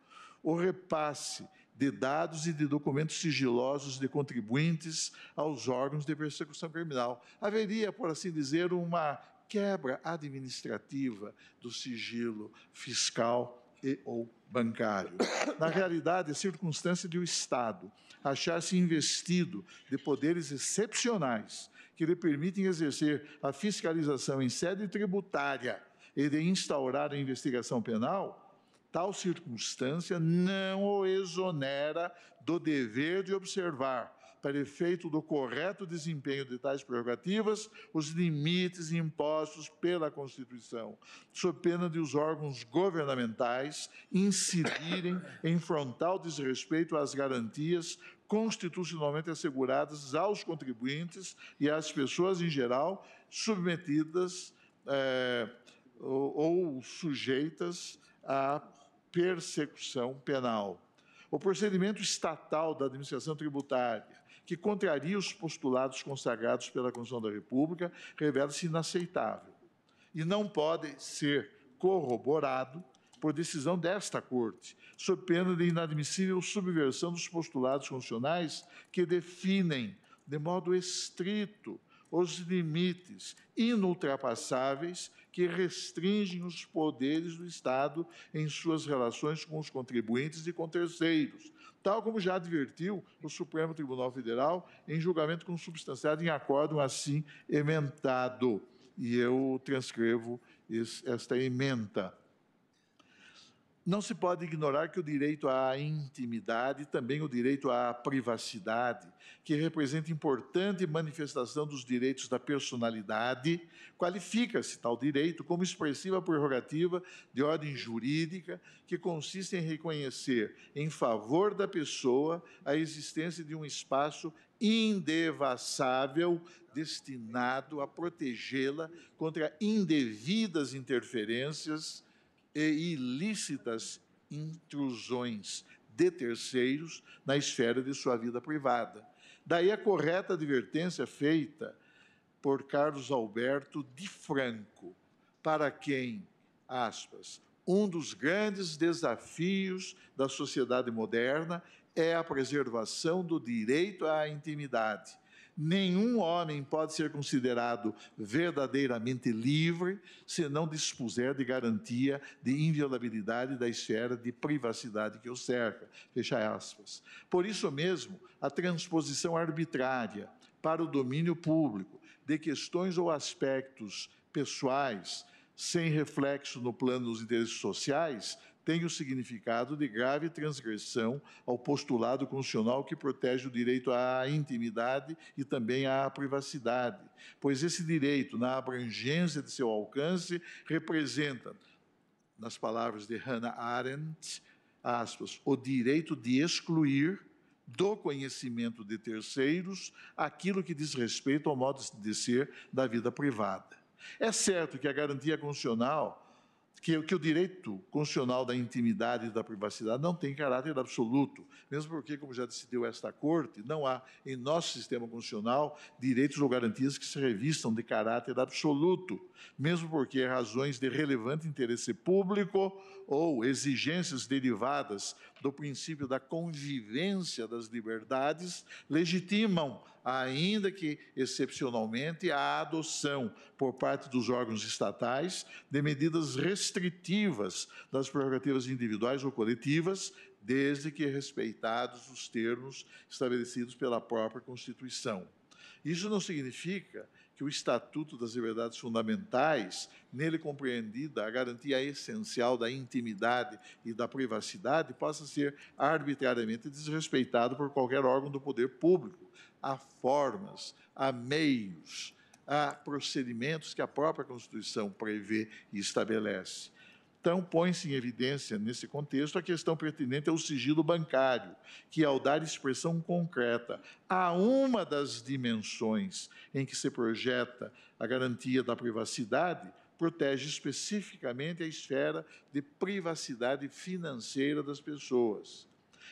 o repasse de dados e de documentos sigilosos de contribuintes aos órgãos de persecução criminal. Haveria, por assim dizer, uma quebra administrativa do sigilo fiscal e ou bancário. Na realidade, é circunstância de o Estado achar-se investido de poderes excepcionais que lhe permitem exercer a fiscalização em sede tributária e de instaurar a investigação penal, Tal circunstância não o exonera do dever de observar, para efeito do correto desempenho de tais prerrogativas, os limites impostos pela Constituição, sob pena de os órgãos governamentais incidirem em frontal desrespeito às garantias constitucionalmente asseguradas aos contribuintes e às pessoas em geral submetidas é, ou, ou sujeitas a persecução penal. O procedimento estatal da administração tributária, que contraria os postulados consagrados pela Constituição da República, revela-se inaceitável e não pode ser corroborado por decisão desta Corte, sob pena de inadmissível subversão dos postulados constitucionais que definem, de modo estrito, os limites inultrapassáveis que restringem os poderes do Estado em suas relações com os contribuintes e com terceiros, tal como já advertiu o Supremo Tribunal Federal em julgamento consubstanciado em acórdão assim emendado. E eu transcrevo esta emenda não se pode ignorar que o direito à intimidade, também o direito à privacidade, que representa importante manifestação dos direitos da personalidade, qualifica-se tal direito como expressiva prerrogativa de ordem jurídica que consiste em reconhecer em favor da pessoa a existência de um espaço indevassável destinado a protegê-la contra indevidas interferências e ilícitas intrusões de terceiros na esfera de sua vida privada. Daí a correta advertência feita por Carlos Alberto de Franco, para quem, aspas, um dos grandes desafios da sociedade moderna é a preservação do direito à intimidade Nenhum homem pode ser considerado verdadeiramente livre se não dispuser de garantia de inviolabilidade da esfera de privacidade que o cerca. Fecha aspas. Por isso mesmo, a transposição arbitrária para o domínio público de questões ou aspectos pessoais sem reflexo no plano dos interesses sociais tem o significado de grave transgressão ao postulado constitucional que protege o direito à intimidade e também à privacidade, pois esse direito, na abrangência de seu alcance, representa, nas palavras de Hannah Arendt, aspas, o direito de excluir do conhecimento de terceiros aquilo que diz respeito ao modo de ser da vida privada. É certo que a garantia constitucional que, que o direito constitucional da intimidade e da privacidade não tem caráter absoluto, mesmo porque, como já decidiu esta Corte, não há em nosso sistema constitucional direitos ou garantias que se revistam de caráter absoluto mesmo porque razões de relevante interesse público ou exigências derivadas do princípio da convivência das liberdades legitimam, ainda que excepcionalmente, a adoção por parte dos órgãos estatais de medidas restritivas das prerrogativas individuais ou coletivas, desde que respeitados os termos estabelecidos pela própria Constituição. Isso não significa que o Estatuto das Liberdades Fundamentais, nele compreendida a garantia essencial da intimidade e da privacidade, possa ser arbitrariamente desrespeitado por qualquer órgão do poder público. Há formas, há meios, há procedimentos que a própria Constituição prevê e estabelece. Então, põe-se em evidência, nesse contexto, a questão pertinente ao sigilo bancário, que, é ao dar expressão concreta a uma das dimensões em que se projeta a garantia da privacidade, protege especificamente a esfera de privacidade financeira das pessoas.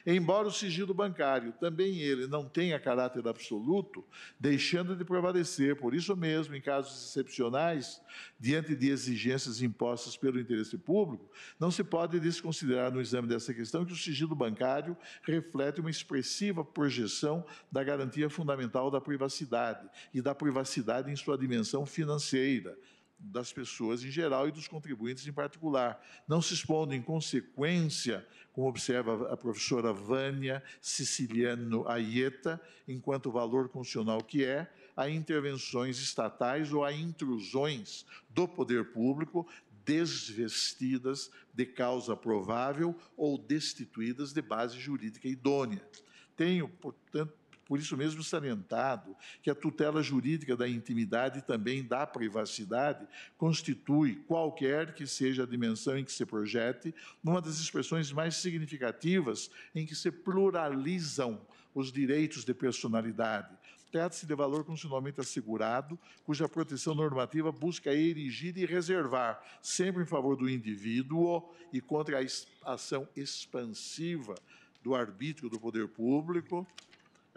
Embora o sigilo bancário também ele não tenha caráter absoluto, deixando de prevalecer, por isso mesmo, em casos excepcionais, diante de exigências impostas pelo interesse público, não se pode desconsiderar no exame dessa questão que o sigilo bancário reflete uma expressiva projeção da garantia fundamental da privacidade e da privacidade em sua dimensão financeira das pessoas em geral e dos contribuintes em particular, não se expondo em consequência, como observa a professora Vânia Siciliano Aieta, enquanto valor constitucional que é, a intervenções estatais ou a intrusões do poder público desvestidas de causa provável ou destituídas de base jurídica idônea. Tenho, portanto, por isso mesmo salientado que a tutela jurídica da intimidade e também da privacidade constitui, qualquer que seja a dimensão em que se projete, uma das expressões mais significativas em que se pluralizam os direitos de personalidade. Trata-se de valor constitucionalmente assegurado, cuja proteção normativa busca erigir e reservar, sempre em favor do indivíduo e contra a ação expansiva do arbítrio do poder público,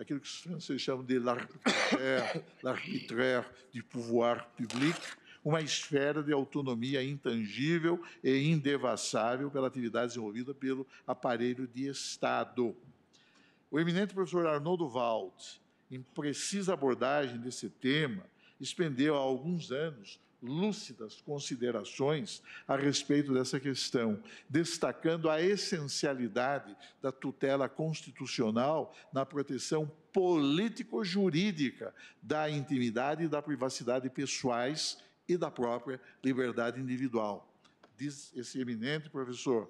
aquilo que os franceses chamam de l'arbitraire du pouvoir public, uma esfera de autonomia intangível e indevassável pela atividade desenvolvida pelo aparelho de Estado. O eminente professor Arnoldo Wald, em precisa abordagem desse tema, expendeu há alguns anos lúcidas considerações a respeito dessa questão, destacando a essencialidade da tutela constitucional na proteção político-jurídica da intimidade e da privacidade pessoais e da própria liberdade individual. Diz esse eminente professor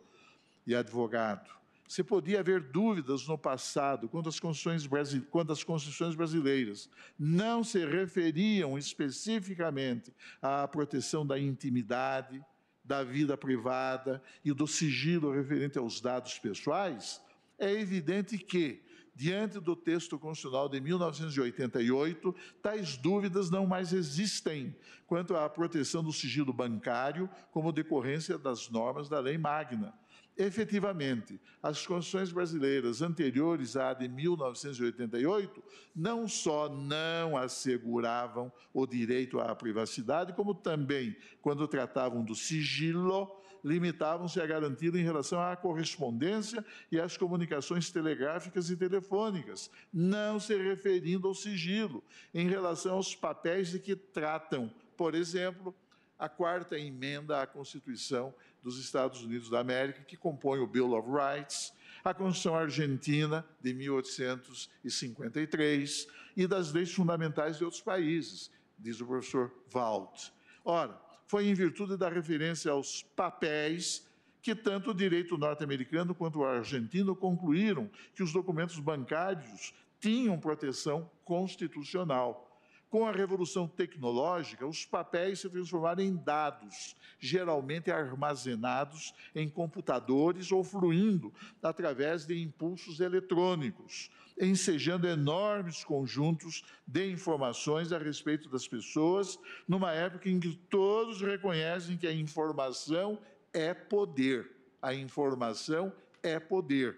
e advogado, se podia haver dúvidas no passado quando as, quando as constituições brasileiras não se referiam especificamente à proteção da intimidade, da vida privada e do sigilo referente aos dados pessoais, é evidente que, diante do texto constitucional de 1988, tais dúvidas não mais existem quanto à proteção do sigilo bancário como decorrência das normas da Lei Magna Efetivamente, as constituições brasileiras anteriores à de 1988 não só não asseguravam o direito à privacidade, como também, quando tratavam do sigilo, limitavam-se a garantia em relação à correspondência e às comunicações telegráficas e telefônicas, não se referindo ao sigilo em relação aos papéis de que tratam, por exemplo, a quarta emenda à Constituição dos Estados Unidos da América, que compõe o Bill of Rights, a Constituição Argentina de 1853 e das leis fundamentais de outros países, diz o professor Walt. Ora, foi em virtude da referência aos papéis que tanto o direito norte-americano quanto o argentino concluíram que os documentos bancários tinham proteção constitucional. Com a revolução tecnológica, os papéis se transformaram em dados, geralmente armazenados em computadores ou fluindo através de impulsos eletrônicos, ensejando enormes conjuntos de informações a respeito das pessoas, numa época em que todos reconhecem que a informação é poder. A informação é poder.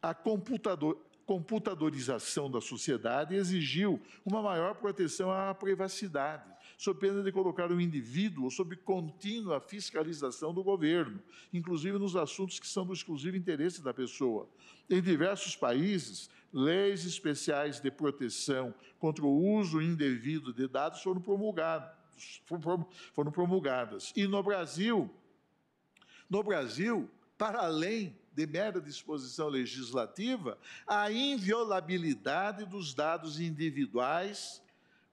A computador computadorização da sociedade exigiu uma maior proteção à privacidade, sob pena de colocar o indivíduo sob contínua fiscalização do governo, inclusive nos assuntos que são do exclusivo interesse da pessoa. Em diversos países, leis especiais de proteção contra o uso indevido de dados foram promulgadas. Foram promulgadas. E no Brasil, no Brasil, para além de mera disposição legislativa, a inviolabilidade dos dados individuais,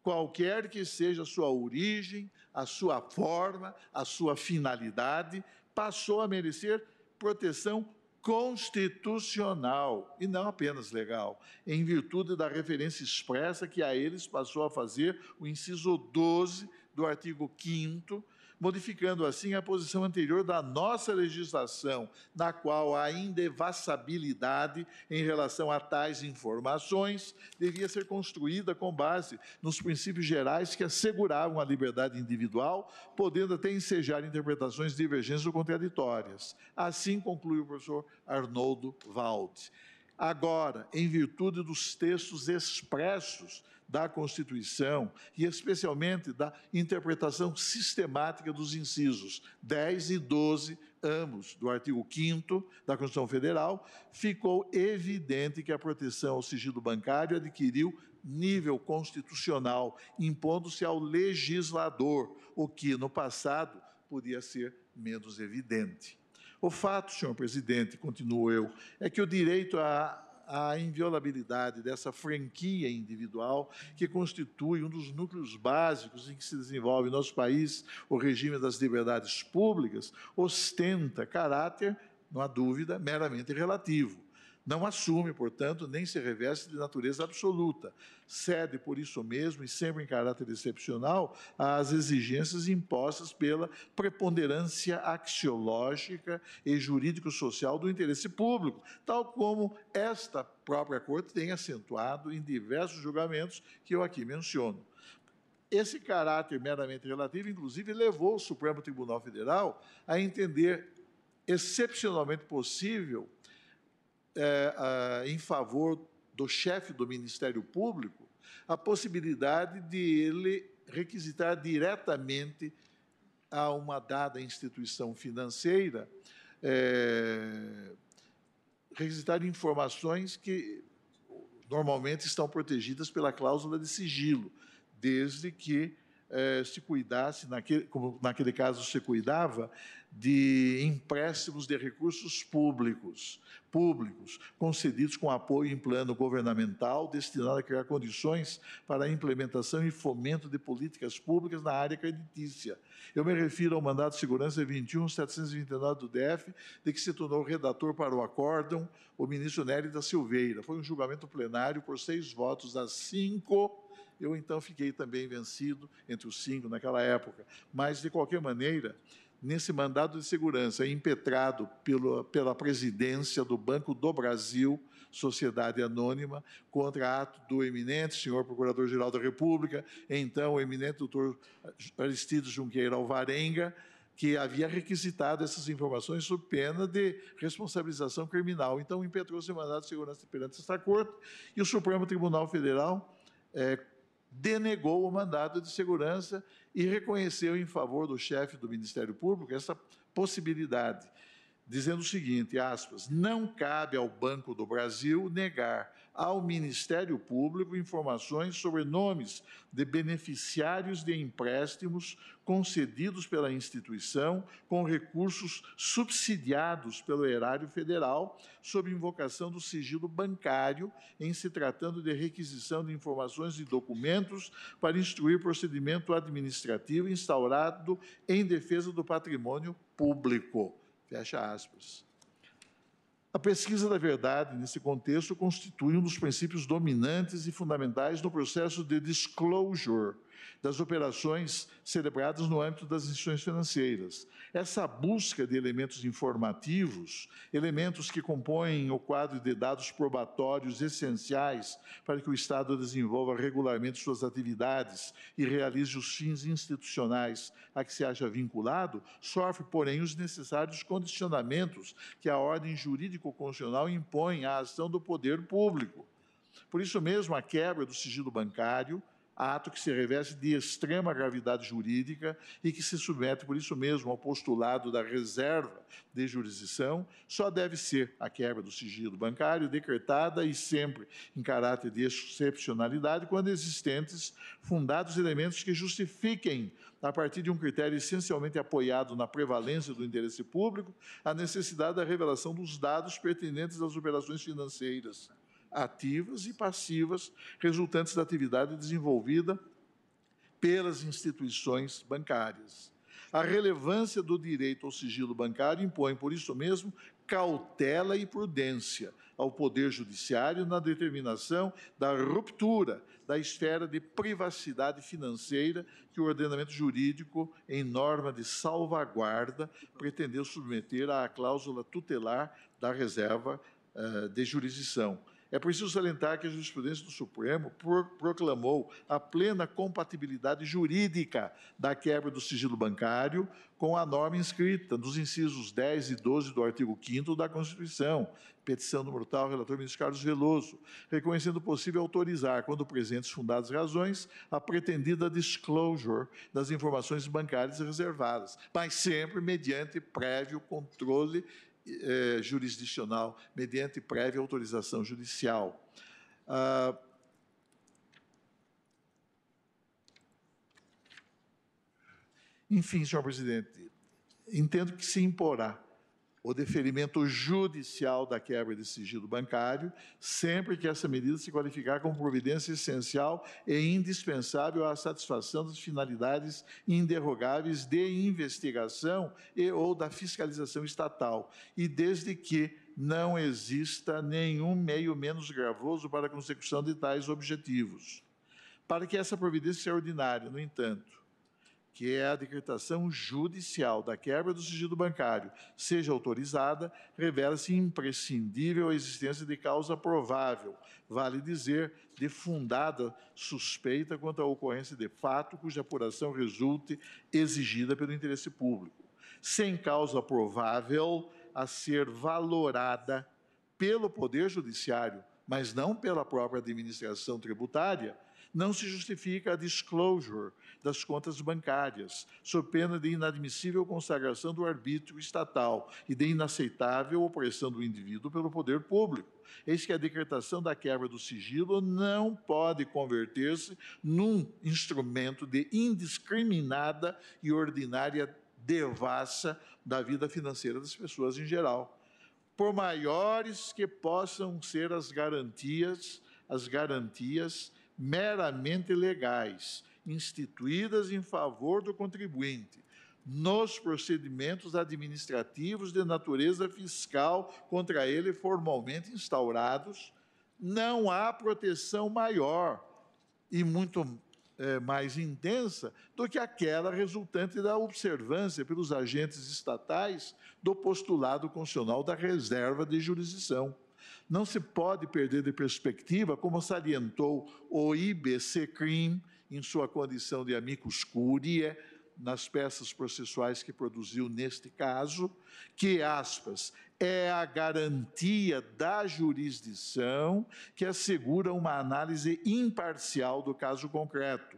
qualquer que seja a sua origem, a sua forma, a sua finalidade, passou a merecer proteção constitucional e não apenas legal, em virtude da referência expressa que a eles passou a fazer o inciso 12 do artigo 5 modificando assim a posição anterior da nossa legislação, na qual a indevassabilidade em relação a tais informações devia ser construída com base nos princípios gerais que asseguravam a liberdade individual, podendo até ensejar interpretações divergentes ou contraditórias. Assim conclui o professor Arnoldo Wald. Agora, em virtude dos textos expressos da Constituição e especialmente da interpretação sistemática dos incisos 10 e 12, ambos do artigo 5 da Constituição Federal, ficou evidente que a proteção ao sigilo bancário adquiriu nível constitucional, impondo-se ao legislador, o que no passado podia ser menos evidente. O fato, senhor presidente, continuo eu, é que o direito à a inviolabilidade dessa franquia individual que constitui um dos núcleos básicos em que se desenvolve nosso país, o regime das liberdades públicas, ostenta caráter, não há dúvida, meramente relativo não assume, portanto, nem se reveste de natureza absoluta. Cede, por isso mesmo, e sempre em caráter excepcional, às exigências impostas pela preponderância axiológica e jurídico-social do interesse público, tal como esta própria Corte tem acentuado em diversos julgamentos que eu aqui menciono. Esse caráter meramente relativo, inclusive, levou o Supremo Tribunal Federal a entender excepcionalmente possível é, em favor do chefe do Ministério Público a possibilidade de ele requisitar diretamente a uma dada instituição financeira é, requisitar informações que normalmente estão protegidas pela cláusula de sigilo, desde que é, se cuidasse, naquele, como naquele caso se cuidava, de empréstimos de recursos públicos, públicos, concedidos com apoio em plano governamental, destinado a criar condições para a implementação e fomento de políticas públicas na área creditícia. Eu me refiro ao mandato de segurança 21729 do DF, de que se tornou redator para o acórdão o ministro Nery da Silveira. Foi um julgamento plenário por seis votos a cinco eu então fiquei também vencido entre os cinco naquela época. Mas, de qualquer maneira, nesse mandado de segurança impetrado pelo, pela presidência do Banco do Brasil, Sociedade Anônima, contra ato do eminente senhor Procurador-Geral da República, então o eminente doutor Aristides Junqueira Alvarenga, que havia requisitado essas informações sob pena de responsabilização criminal. Então, impetrou-se mandado de segurança perante esta corte e o Supremo Tribunal Federal eh, denegou o mandado de segurança e reconheceu em favor do chefe do Ministério Público essa possibilidade, dizendo o seguinte, aspas, não cabe ao Banco do Brasil negar ao Ministério Público informações sobre nomes de beneficiários de empréstimos concedidos pela instituição com recursos subsidiados pelo erário federal, sob invocação do sigilo bancário, em se tratando de requisição de informações e documentos para instruir procedimento administrativo instaurado em defesa do patrimônio público. Fecha aspas. A pesquisa da verdade, nesse contexto, constitui um dos princípios dominantes e fundamentais no processo de disclosure, das operações celebradas no âmbito das instituições financeiras. Essa busca de elementos informativos, elementos que compõem o quadro de dados probatórios essenciais para que o Estado desenvolva regularmente suas atividades e realize os fins institucionais a que se haja vinculado, sofre, porém, os necessários condicionamentos que a ordem jurídico-constitucional impõe à ação do poder público. Por isso mesmo, a quebra do sigilo bancário, ato que se reveste de extrema gravidade jurídica e que se submete, por isso mesmo, ao postulado da reserva de jurisdição, só deve ser a quebra do sigilo bancário decretada e sempre em caráter de excepcionalidade quando existentes fundados elementos que justifiquem, a partir de um critério essencialmente apoiado na prevalência do interesse público, a necessidade da revelação dos dados pertinentes às operações financeiras ativas e passivas resultantes da atividade desenvolvida pelas instituições bancárias. A relevância do direito ao sigilo bancário impõe, por isso mesmo, cautela e prudência ao Poder Judiciário na determinação da ruptura da esfera de privacidade financeira que o ordenamento jurídico, em norma de salvaguarda, pretendeu submeter à cláusula tutelar da reserva uh, de jurisdição é preciso salientar que a jurisprudência do Supremo proclamou a plena compatibilidade jurídica da quebra do sigilo bancário com a norma inscrita nos incisos 10 e 12 do artigo 5 da Constituição, petição número tal, relator ministro Carlos Veloso, reconhecendo possível autorizar, quando presentes fundadas razões, a pretendida disclosure das informações bancárias reservadas, mas sempre mediante prévio controle é, jurisdicional mediante prévia autorização judicial. Ah, enfim, senhor presidente, entendo que se imporá o deferimento judicial da quebra de sigilo bancário, sempre que essa medida se qualificar como providência essencial e indispensável à satisfação das finalidades inderrogáveis de investigação e ou da fiscalização estatal, e desde que não exista nenhum meio menos gravoso para a consecução de tais objetivos. Para que essa providência seja ordinária, no entanto, que é a decretação judicial da quebra do sigilo bancário, seja autorizada, revela-se imprescindível a existência de causa provável, vale dizer, de fundada suspeita quanto à ocorrência de fato cuja apuração resulte exigida pelo interesse público. Sem causa provável a ser valorada pelo Poder Judiciário, mas não pela própria administração tributária, não se justifica a disclosure das contas bancárias, sob pena de inadmissível consagração do arbítrio estatal e de inaceitável opressão do indivíduo pelo poder público. Eis que a decretação da quebra do sigilo não pode converter-se num instrumento de indiscriminada e ordinária devassa da vida financeira das pessoas em geral. Por maiores que possam ser as garantias, as garantias meramente legais, instituídas em favor do contribuinte, nos procedimentos administrativos de natureza fiscal contra ele formalmente instaurados, não há proteção maior e muito é, mais intensa do que aquela resultante da observância pelos agentes estatais do postulado constitucional da reserva de jurisdição não se pode perder de perspectiva, como salientou o IBCCRIM em sua condição de amicus curiae, nas peças processuais que produziu neste caso, que, aspas, é a garantia da jurisdição que assegura uma análise imparcial do caso concreto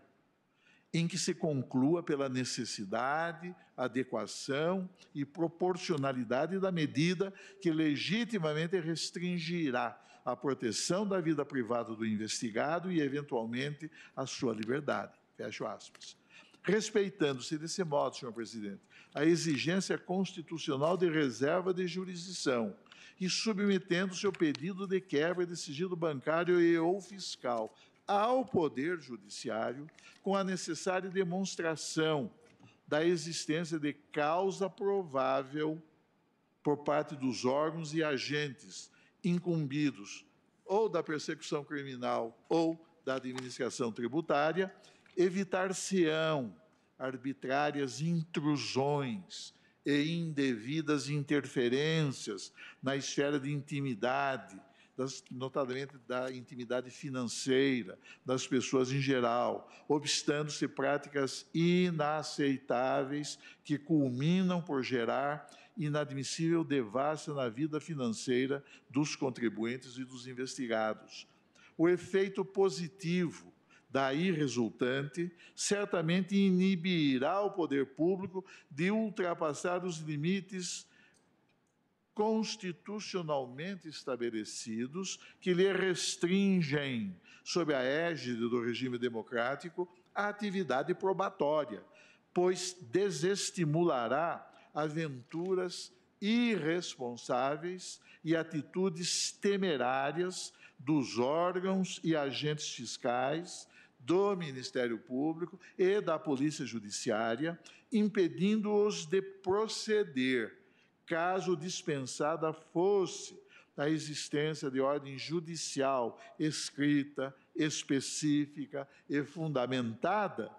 em que se conclua pela necessidade, adequação e proporcionalidade da medida que legitimamente restringirá a proteção da vida privada do investigado e, eventualmente, a sua liberdade. Fecho aspas. Respeitando-se desse modo, senhor presidente, a exigência constitucional de reserva de jurisdição e submetendo-se ao pedido de quebra de sigilo bancário e ou fiscal ao Poder Judiciário com a necessária demonstração da existência de causa provável por parte dos órgãos e agentes incumbidos ou da persecução criminal ou da administração tributária, evitar-se-ão arbitrárias intrusões e indevidas interferências na esfera de intimidade das, notadamente da intimidade financeira das pessoas em geral, obstando-se práticas inaceitáveis que culminam por gerar inadmissível devassa na vida financeira dos contribuintes e dos investigados. O efeito positivo daí resultante, certamente inibirá o poder público de ultrapassar os limites constitucionalmente estabelecidos que lhe restringem, sob a égide do regime democrático, a atividade probatória, pois desestimulará aventuras irresponsáveis e atitudes temerárias dos órgãos e agentes fiscais, do Ministério Público e da Polícia Judiciária, impedindo-os de proceder caso dispensada fosse a existência de ordem judicial escrita, específica e fundamentada,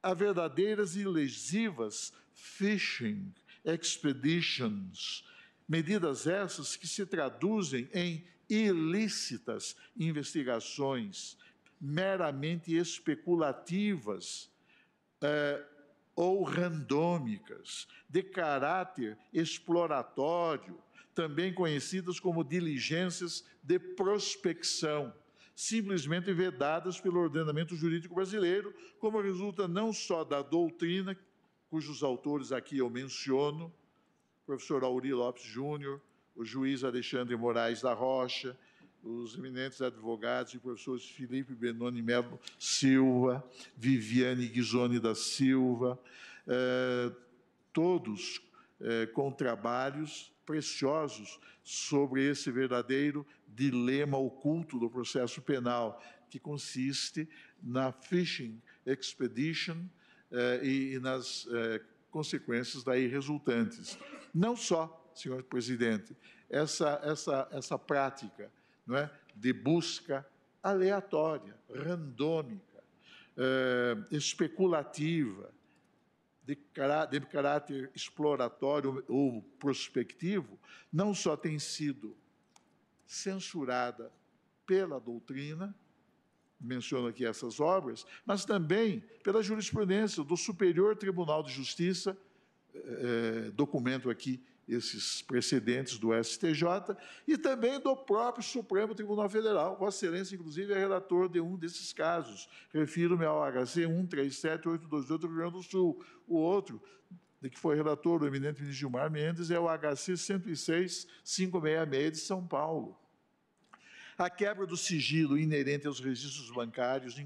a verdadeiras e lesivas fishing expeditions, medidas essas que se traduzem em ilícitas investigações meramente especulativas, eh, ou randômicas, de caráter exploratório, também conhecidas como diligências de prospecção, simplesmente vedadas pelo ordenamento jurídico brasileiro, como resulta não só da doutrina, cujos autores aqui eu menciono, o professor Auri Lopes Júnior, o juiz Alexandre Moraes da Rocha, os eminentes advogados e professores Felipe Benoni Melo Silva, Viviane Ghisoni da Silva, eh, todos eh, com trabalhos preciosos sobre esse verdadeiro dilema oculto do processo penal, que consiste na fishing expedition eh, e, e, nas consequências daí resultantes. Não só, senhor presidente, essa, essa, essa prática não é? de busca aleatória, randômica, eh, especulativa, de, cará de caráter exploratório ou prospectivo, não só tem sido censurada pela doutrina, menciono aqui essas obras, mas também pela jurisprudência do Superior Tribunal de Justiça, eh, eh, documento aqui esses precedentes do STJ e também do próprio Supremo Tribunal Federal. Vossa Excelência, inclusive, é relator de um desses casos. Refiro-me ao HC 137828 do Rio Grande do Sul. O outro, de que foi relator o eminente ministro Gilmar Mendes, é o HC 106566 de São Paulo. A quebra do sigilo inerente aos registros bancários,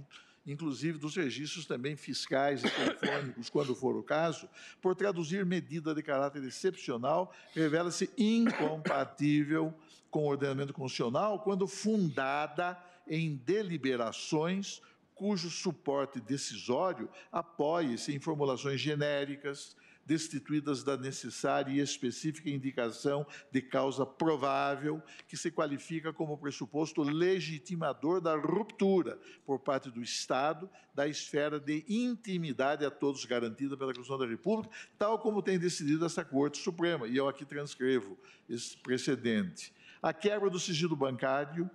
inclusive dos registros também fiscais e telefônicos, quando for o caso, por traduzir medida de caráter excepcional, revela-se incompatível com o ordenamento constitucional quando fundada em deliberações cujo suporte decisório apoie-se em formulações genéricas, destituídas da necessária e específica indicação de causa provável, que se qualifica como pressuposto legitimador da ruptura por parte do Estado da esfera de intimidade a todos garantida pela Constituição da República, tal como tem decidido essa Corte Suprema. E eu aqui transcrevo esse precedente. A quebra do sigilo bancário,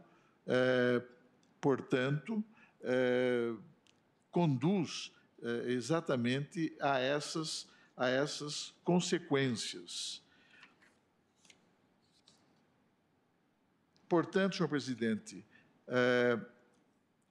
eh, portanto, eh, conduz eh, exatamente a essas a essas consequências. Portanto, senhor presidente, eh,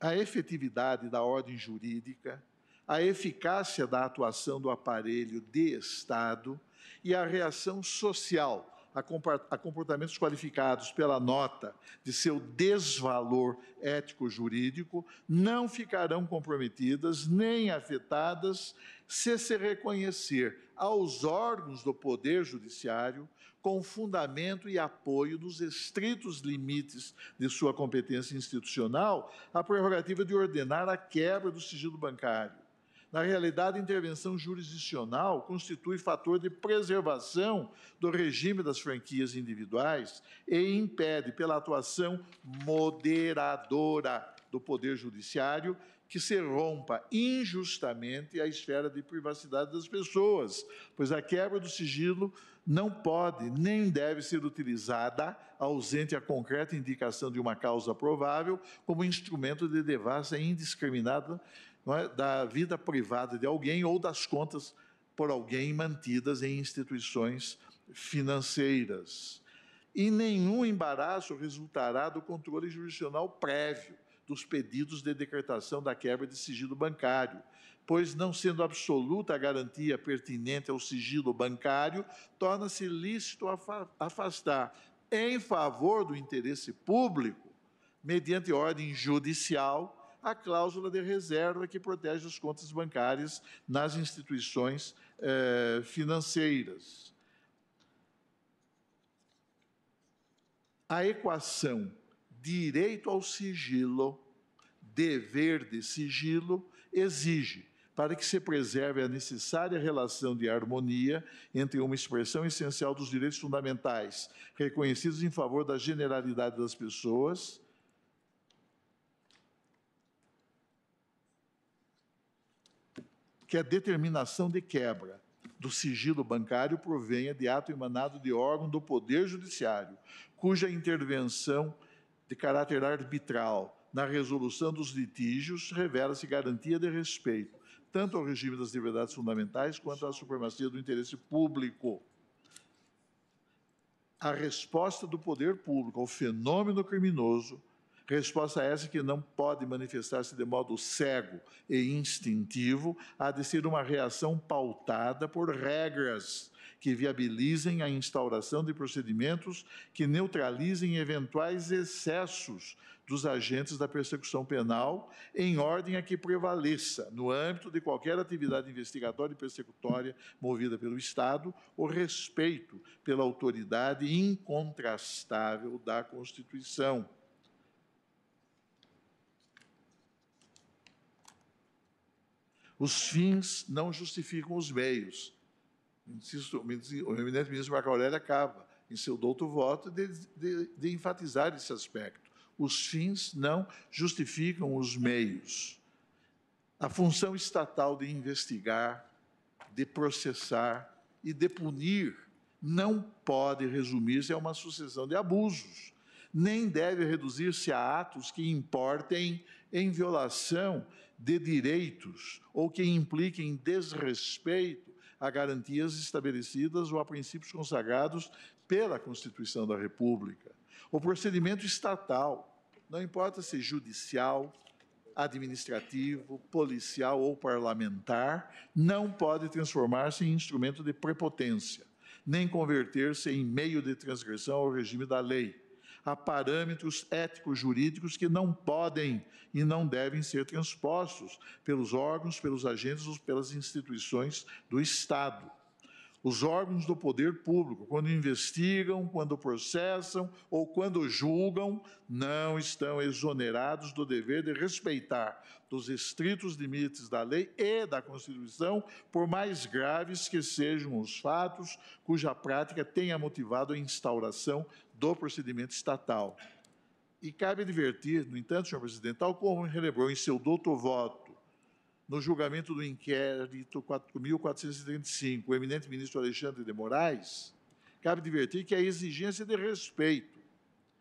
a efetividade da ordem jurídica, a eficácia da atuação do aparelho de Estado e a reação social a comportamentos qualificados pela nota de seu desvalor ético-jurídico não ficarão comprometidas nem afetadas se se reconhecer aos órgãos do Poder Judiciário com fundamento e apoio nos estritos limites de sua competência institucional a prerrogativa de ordenar a quebra do sigilo bancário. Na realidade, a intervenção jurisdicional constitui fator de preservação do regime das franquias individuais e impede, pela atuação moderadora do Poder Judiciário, que se rompa injustamente a esfera de privacidade das pessoas, pois a quebra do sigilo não pode nem deve ser utilizada, ausente a concreta indicação de uma causa provável, como instrumento de devassa indiscriminada é, da vida privada de alguém ou das contas por alguém mantidas em instituições financeiras. E nenhum embaraço resultará do controle jurisdicional prévio dos pedidos de decretação da quebra de sigilo bancário, pois, não sendo absoluta a garantia pertinente ao sigilo bancário, torna-se lícito afastar em favor do interesse público, mediante ordem judicial, a cláusula de reserva que protege as contas bancárias nas instituições eh, financeiras. A equação direito ao sigilo, dever de sigilo, exige para que se preserve a necessária relação de harmonia entre uma expressão essencial dos direitos fundamentais, reconhecidos em favor da generalidade das pessoas, que a determinação de quebra do sigilo bancário provenha de ato emanado de órgão do Poder Judiciário, cuja intervenção de caráter arbitral na resolução dos litígios revela-se garantia de respeito tanto ao regime das liberdades fundamentais quanto à supremacia do interesse público. A resposta do poder público ao fenômeno criminoso, resposta essa que não pode manifestar-se de modo cego e instintivo, há de ser uma reação pautada por regras que viabilizem a instauração de procedimentos que neutralizem eventuais excessos dos agentes da persecução penal, em ordem a que prevaleça, no âmbito de qualquer atividade investigatória e persecutória movida pelo Estado, o respeito pela autoridade incontrastável da Constituição. Os fins não justificam os meios o eminente ministro Marco Aurélio acaba, em seu douto voto, de, de, de enfatizar esse aspecto. Os fins não justificam os meios. A função estatal de investigar, de processar e de punir não pode resumir-se a uma sucessão de abusos, nem deve reduzir-se a atos que importem em violação de direitos ou que impliquem desrespeito a garantias estabelecidas ou a princípios consagrados pela Constituição da República. O procedimento estatal, não importa se judicial, administrativo, policial ou parlamentar, não pode transformar-se em instrumento de prepotência, nem converter-se em meio de transgressão ao regime da lei a parâmetros éticos-jurídicos que não podem e não devem ser transpostos pelos órgãos, pelos agentes ou pelas instituições do Estado os órgãos do poder público, quando investigam, quando processam ou quando julgam, não estão exonerados do dever de respeitar dos estritos limites da lei e da Constituição, por mais graves que sejam os fatos cuja prática tenha motivado a instauração do procedimento estatal. E cabe advertir, no entanto, senhor presidente, tal como relembrou em seu douto voto no julgamento do inquérito 4.435, o eminente ministro Alexandre de Moraes, cabe divertir que a exigência de respeito,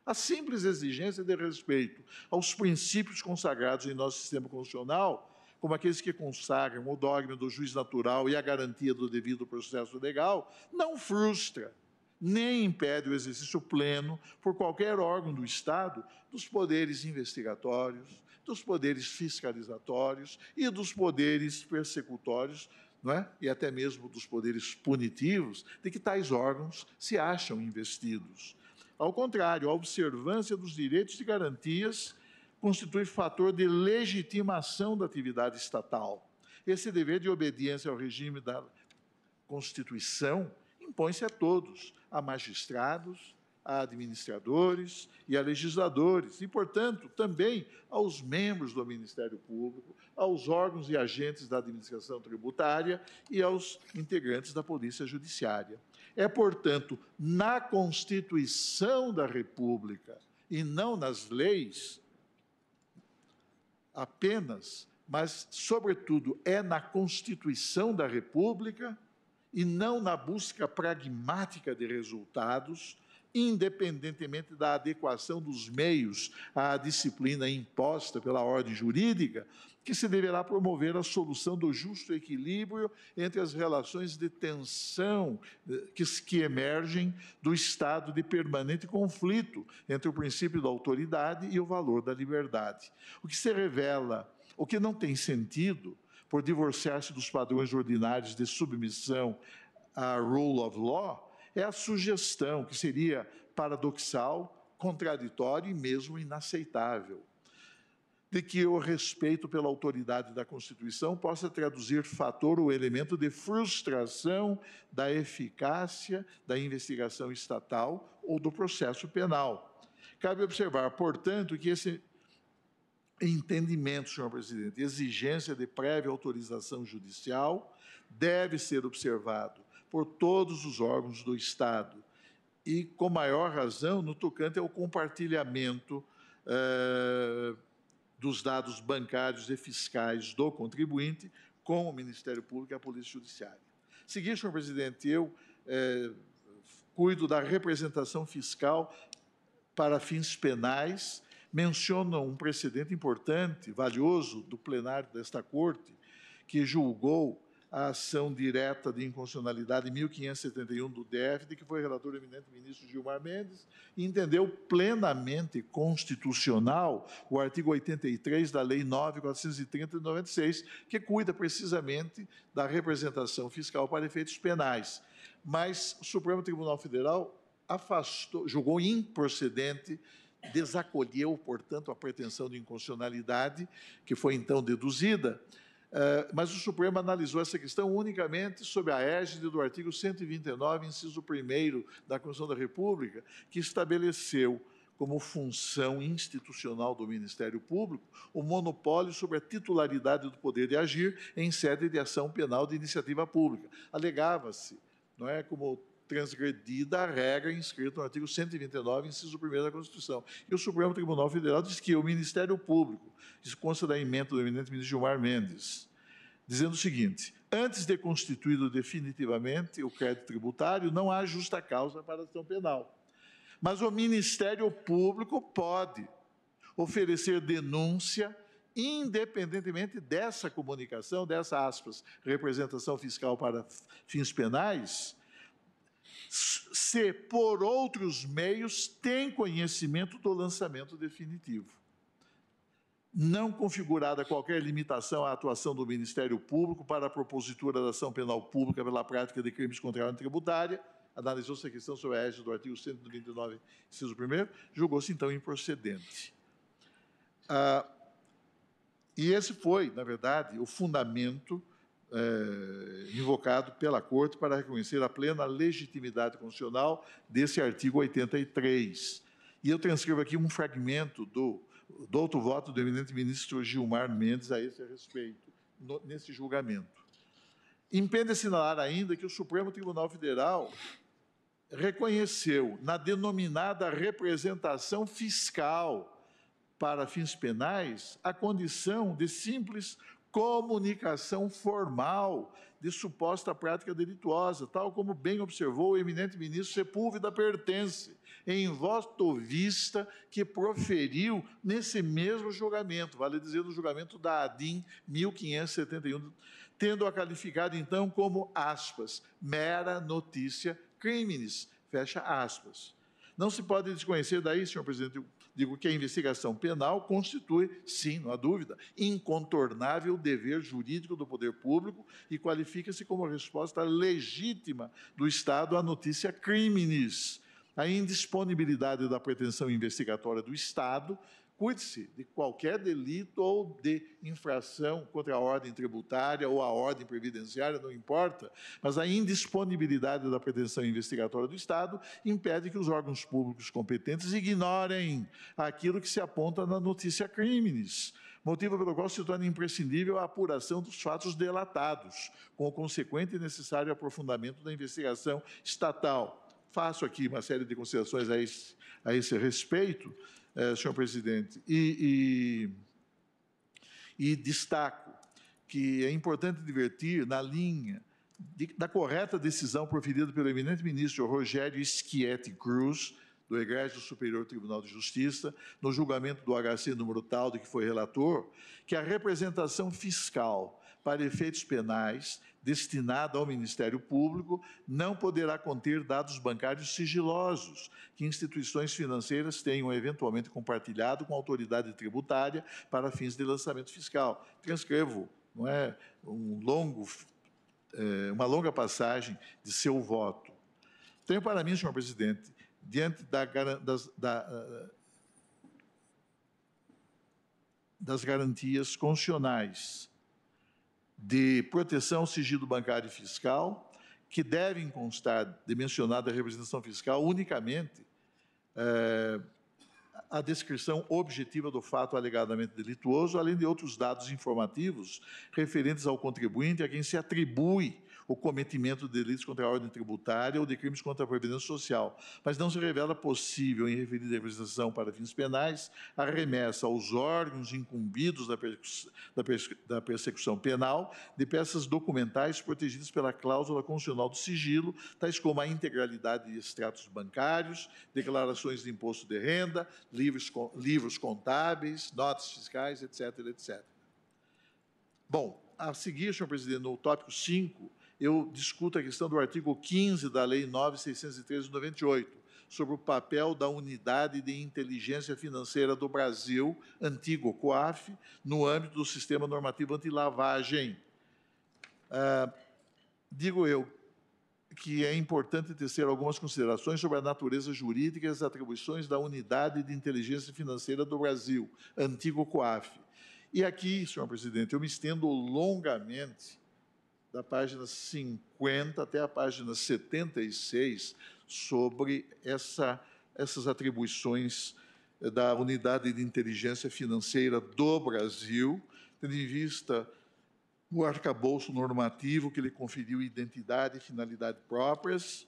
a simples exigência de respeito aos princípios consagrados em nosso sistema constitucional, como aqueles que consagram o dogma do juiz natural e a garantia do devido processo legal, não frustra nem impede o exercício pleno por qualquer órgão do Estado dos poderes investigatórios, dos poderes fiscalizatórios e dos poderes persecutórios, não é? e até mesmo dos poderes punitivos, de que tais órgãos se acham investidos. Ao contrário, a observância dos direitos e garantias constitui fator de legitimação da atividade estatal. Esse dever de obediência ao regime da Constituição impõe-se a todos, a magistrados, a administradores e a legisladores, e, portanto, também aos membros do Ministério Público, aos órgãos e agentes da administração tributária e aos integrantes da Polícia Judiciária. É, portanto, na Constituição da República e não nas leis apenas, mas, sobretudo, é na Constituição da República e não na busca pragmática de resultados independentemente da adequação dos meios à disciplina imposta pela ordem jurídica, que se deverá promover a solução do justo equilíbrio entre as relações de tensão eh, que, que emergem do estado de permanente conflito entre o princípio da autoridade e o valor da liberdade. O que se revela, o que não tem sentido, por divorciar-se dos padrões ordinários de submissão à rule of law, é a sugestão que seria paradoxal, contraditória e mesmo inaceitável de que o respeito pela autoridade da Constituição possa traduzir fator ou elemento de frustração da eficácia da investigação estatal ou do processo penal. Cabe observar, portanto, que esse entendimento, senhor presidente, exigência de prévia autorização judicial deve ser observado por todos os órgãos do Estado. E, com maior razão, no tocante ao compartilhamento eh, dos dados bancários e fiscais do contribuinte com o Ministério Público e a Polícia Judiciária. Seguir, senhor presidente, eu eh, cuido da representação fiscal para fins penais, Menciona um precedente importante, valioso, do plenário desta Corte, que julgou a ação direta de inconstitucionalidade 1571 do DF, de que foi relator eminente ministro Gilmar Mendes, e entendeu plenamente constitucional o artigo 83 da Lei 9430 de 96, que cuida precisamente da representação fiscal para efeitos penais. Mas o Supremo Tribunal Federal afastou, julgou improcedente desacolheu, portanto, a pretensão de inconstitucionalidade que foi então deduzida eh, mas o Supremo analisou essa questão unicamente sob a égide do artigo 129, inciso 1 da Constituição da República, que estabeleceu como função institucional do Ministério Público o monopólio sobre a titularidade do poder de agir em sede de ação penal de iniciativa pública. Alegava-se, não é como transgredida a regra inscrita no artigo 129, inciso 1 da Constituição. E o Supremo Tribunal Federal diz que o Ministério Público, isso consta da emenda do eminente ministro Gilmar Mendes, dizendo o seguinte: antes de constituído definitivamente o crédito tributário, não há justa causa para a ação penal. Mas o Ministério Público pode oferecer denúncia independentemente dessa comunicação, dessa aspas, representação fiscal para fins penais, se por outros meios tem conhecimento do lançamento definitivo. Não configurada qualquer limitação à atuação do Ministério Público para a propositura da ação penal pública pela prática de crimes contra a ordem tributária, analisou-se a questão sob a égide do artigo 129, inciso 1, julgou-se então improcedente. Ah, e esse foi, na verdade, o fundamento é, invocado pela Corte para reconhecer a plena legitimidade constitucional desse artigo 83. E eu transcrevo aqui um fragmento do, do outro voto do eminente ministro Gilmar Mendes a esse respeito, no, nesse julgamento. Impende assinalar ainda que o Supremo Tribunal Federal reconheceu na denominada representação fiscal para fins penais a condição de simples comunicação formal de suposta prática delituosa, tal como bem observou o eminente ministro Sepúlveda Pertence, em voto vista que proferiu nesse mesmo julgamento, vale dizer, no julgamento da ADIM 1571, tendo a qualificado então como aspas, mera notícia crimes, fecha aspas. Não se pode desconhecer daí, senhor presidente, Digo que a investigação penal constitui, sim, não há dúvida, incontornável dever jurídico do poder público e qualifica-se como resposta legítima do Estado à notícia crimes a indisponibilidade da pretensão investigatória do Estado cuide-se de qualquer delito ou de infração contra a ordem tributária ou a ordem previdenciária, não importa, mas a indisponibilidade da pretensão investigatória do Estado impede que os órgãos públicos competentes ignorem aquilo que se aponta na notícia crimes, motivo pelo qual se torna imprescindível a apuração dos fatos delatados, com o consequente e necessário aprofundamento da investigação estatal. Faço aqui uma série de considerações a esse, a esse respeito, eh, senhor presidente. E, e, e, destaco que é importante divertir na linha de, da correta decisão proferida pelo eminente ministro Rogério Schietti Cruz, do Egrégio Superior Tribunal de Justiça, no julgamento do HC número tal, de que foi relator, que a representação fiscal para efeitos penais destinada ao Ministério Público não poderá conter dados bancários sigilosos que instituições financeiras tenham eventualmente compartilhado com a autoridade tributária para fins de lançamento fiscal. Transcrevo, não é um longo, é, uma longa passagem de seu voto. Tenho para mim, senhor presidente, diante da, das, da, das garantias constitucionais de proteção, sigilo bancário e fiscal, que devem constar de mencionada representação fiscal unicamente é, a descrição objetiva do fato alegadamente delituoso, além de outros dados informativos referentes ao contribuinte a quem se atribui o cometimento de delitos contra a ordem tributária ou de crimes contra a previdência social, mas não se revela possível em referida representação para fins penais a remessa aos órgãos incumbidos da, perse da, perse da persecução penal de peças documentais protegidas pela cláusula constitucional do sigilo, tais como a integralidade de extratos bancários, declarações de imposto de renda, livros, livros contábeis, notas fiscais, etc, etc. Bom, a seguir, senhor presidente, no tópico 5, eu discuto a questão do artigo 15 da Lei 9613 de 98, sobre o papel da Unidade de Inteligência Financeira do Brasil, antigo COAF, no âmbito do sistema normativo antilavagem. Ah, digo eu que é importante tecer algumas considerações sobre a natureza jurídica e as atribuições da Unidade de Inteligência Financeira do Brasil, antigo COAF. E aqui, senhor presidente, eu me estendo longamente da página 50 até a página 76, sobre essa, essas atribuições eh, da Unidade de Inteligência Financeira do Brasil, tendo em vista o arcabouço normativo que lhe conferiu identidade e finalidade próprias.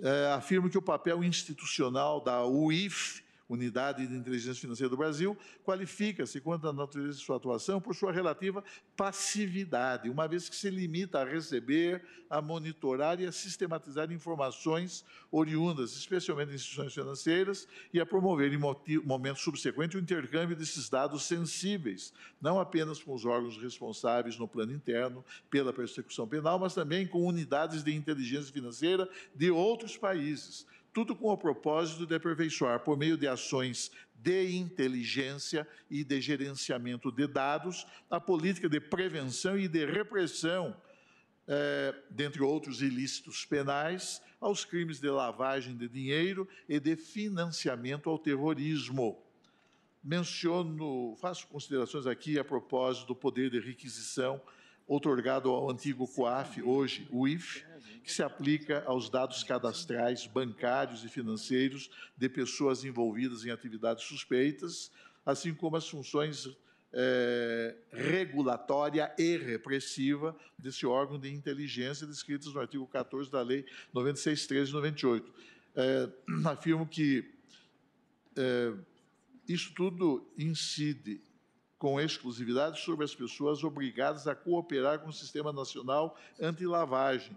É, afirmo que o papel institucional da UIF Unidade de Inteligência Financeira do Brasil, qualifica-se, quanto à natureza de sua atuação, por sua relativa passividade, uma vez que se limita a receber, a monitorar e a sistematizar informações oriundas, especialmente de instituições financeiras, e a promover, em momento subsequente, o intercâmbio desses dados sensíveis, não apenas com os órgãos responsáveis no plano interno pela persecução penal, mas também com unidades de inteligência financeira de outros países, tudo com o propósito de aperfeiçoar, por meio de ações de inteligência e de gerenciamento de dados, a política de prevenção e de repressão, é, dentre outros ilícitos penais, aos crimes de lavagem de dinheiro e de financiamento ao terrorismo. Menciono, faço considerações aqui a propósito do poder de requisição outorgado ao antigo COAF, hoje o Ife é, que se aplica aos dados cadastrais, bancários e financeiros de pessoas envolvidas em atividades suspeitas, assim como as funções é, regulatória e repressiva desse órgão de inteligência descritas no artigo 14 da Lei 9613 de 98. É, eh, afirmo que é, isso tudo incide com exclusividade sobre as pessoas obrigadas a cooperar com o Sistema Nacional Antilavagem,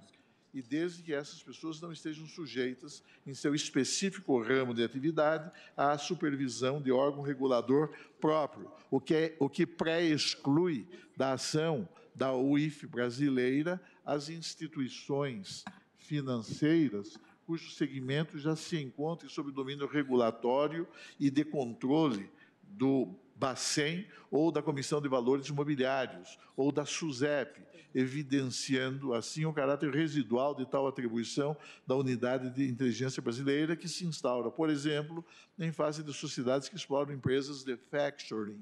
e desde que essas pessoas não estejam sujeitas, em seu específico ramo de atividade, à supervisão de órgão regulador próprio, o que, é, o que pré-exclui da ação da UIF brasileira as instituições financeiras cujo segmento já se encontra sob domínio regulatório e de controle do Bacen ou da Comissão de Valores Imobiliários ou da SUSEP, evidenciando assim o caráter residual de tal atribuição da unidade de inteligência brasileira que se instaura, por exemplo, em face de sociedades que exploram empresas de factoring.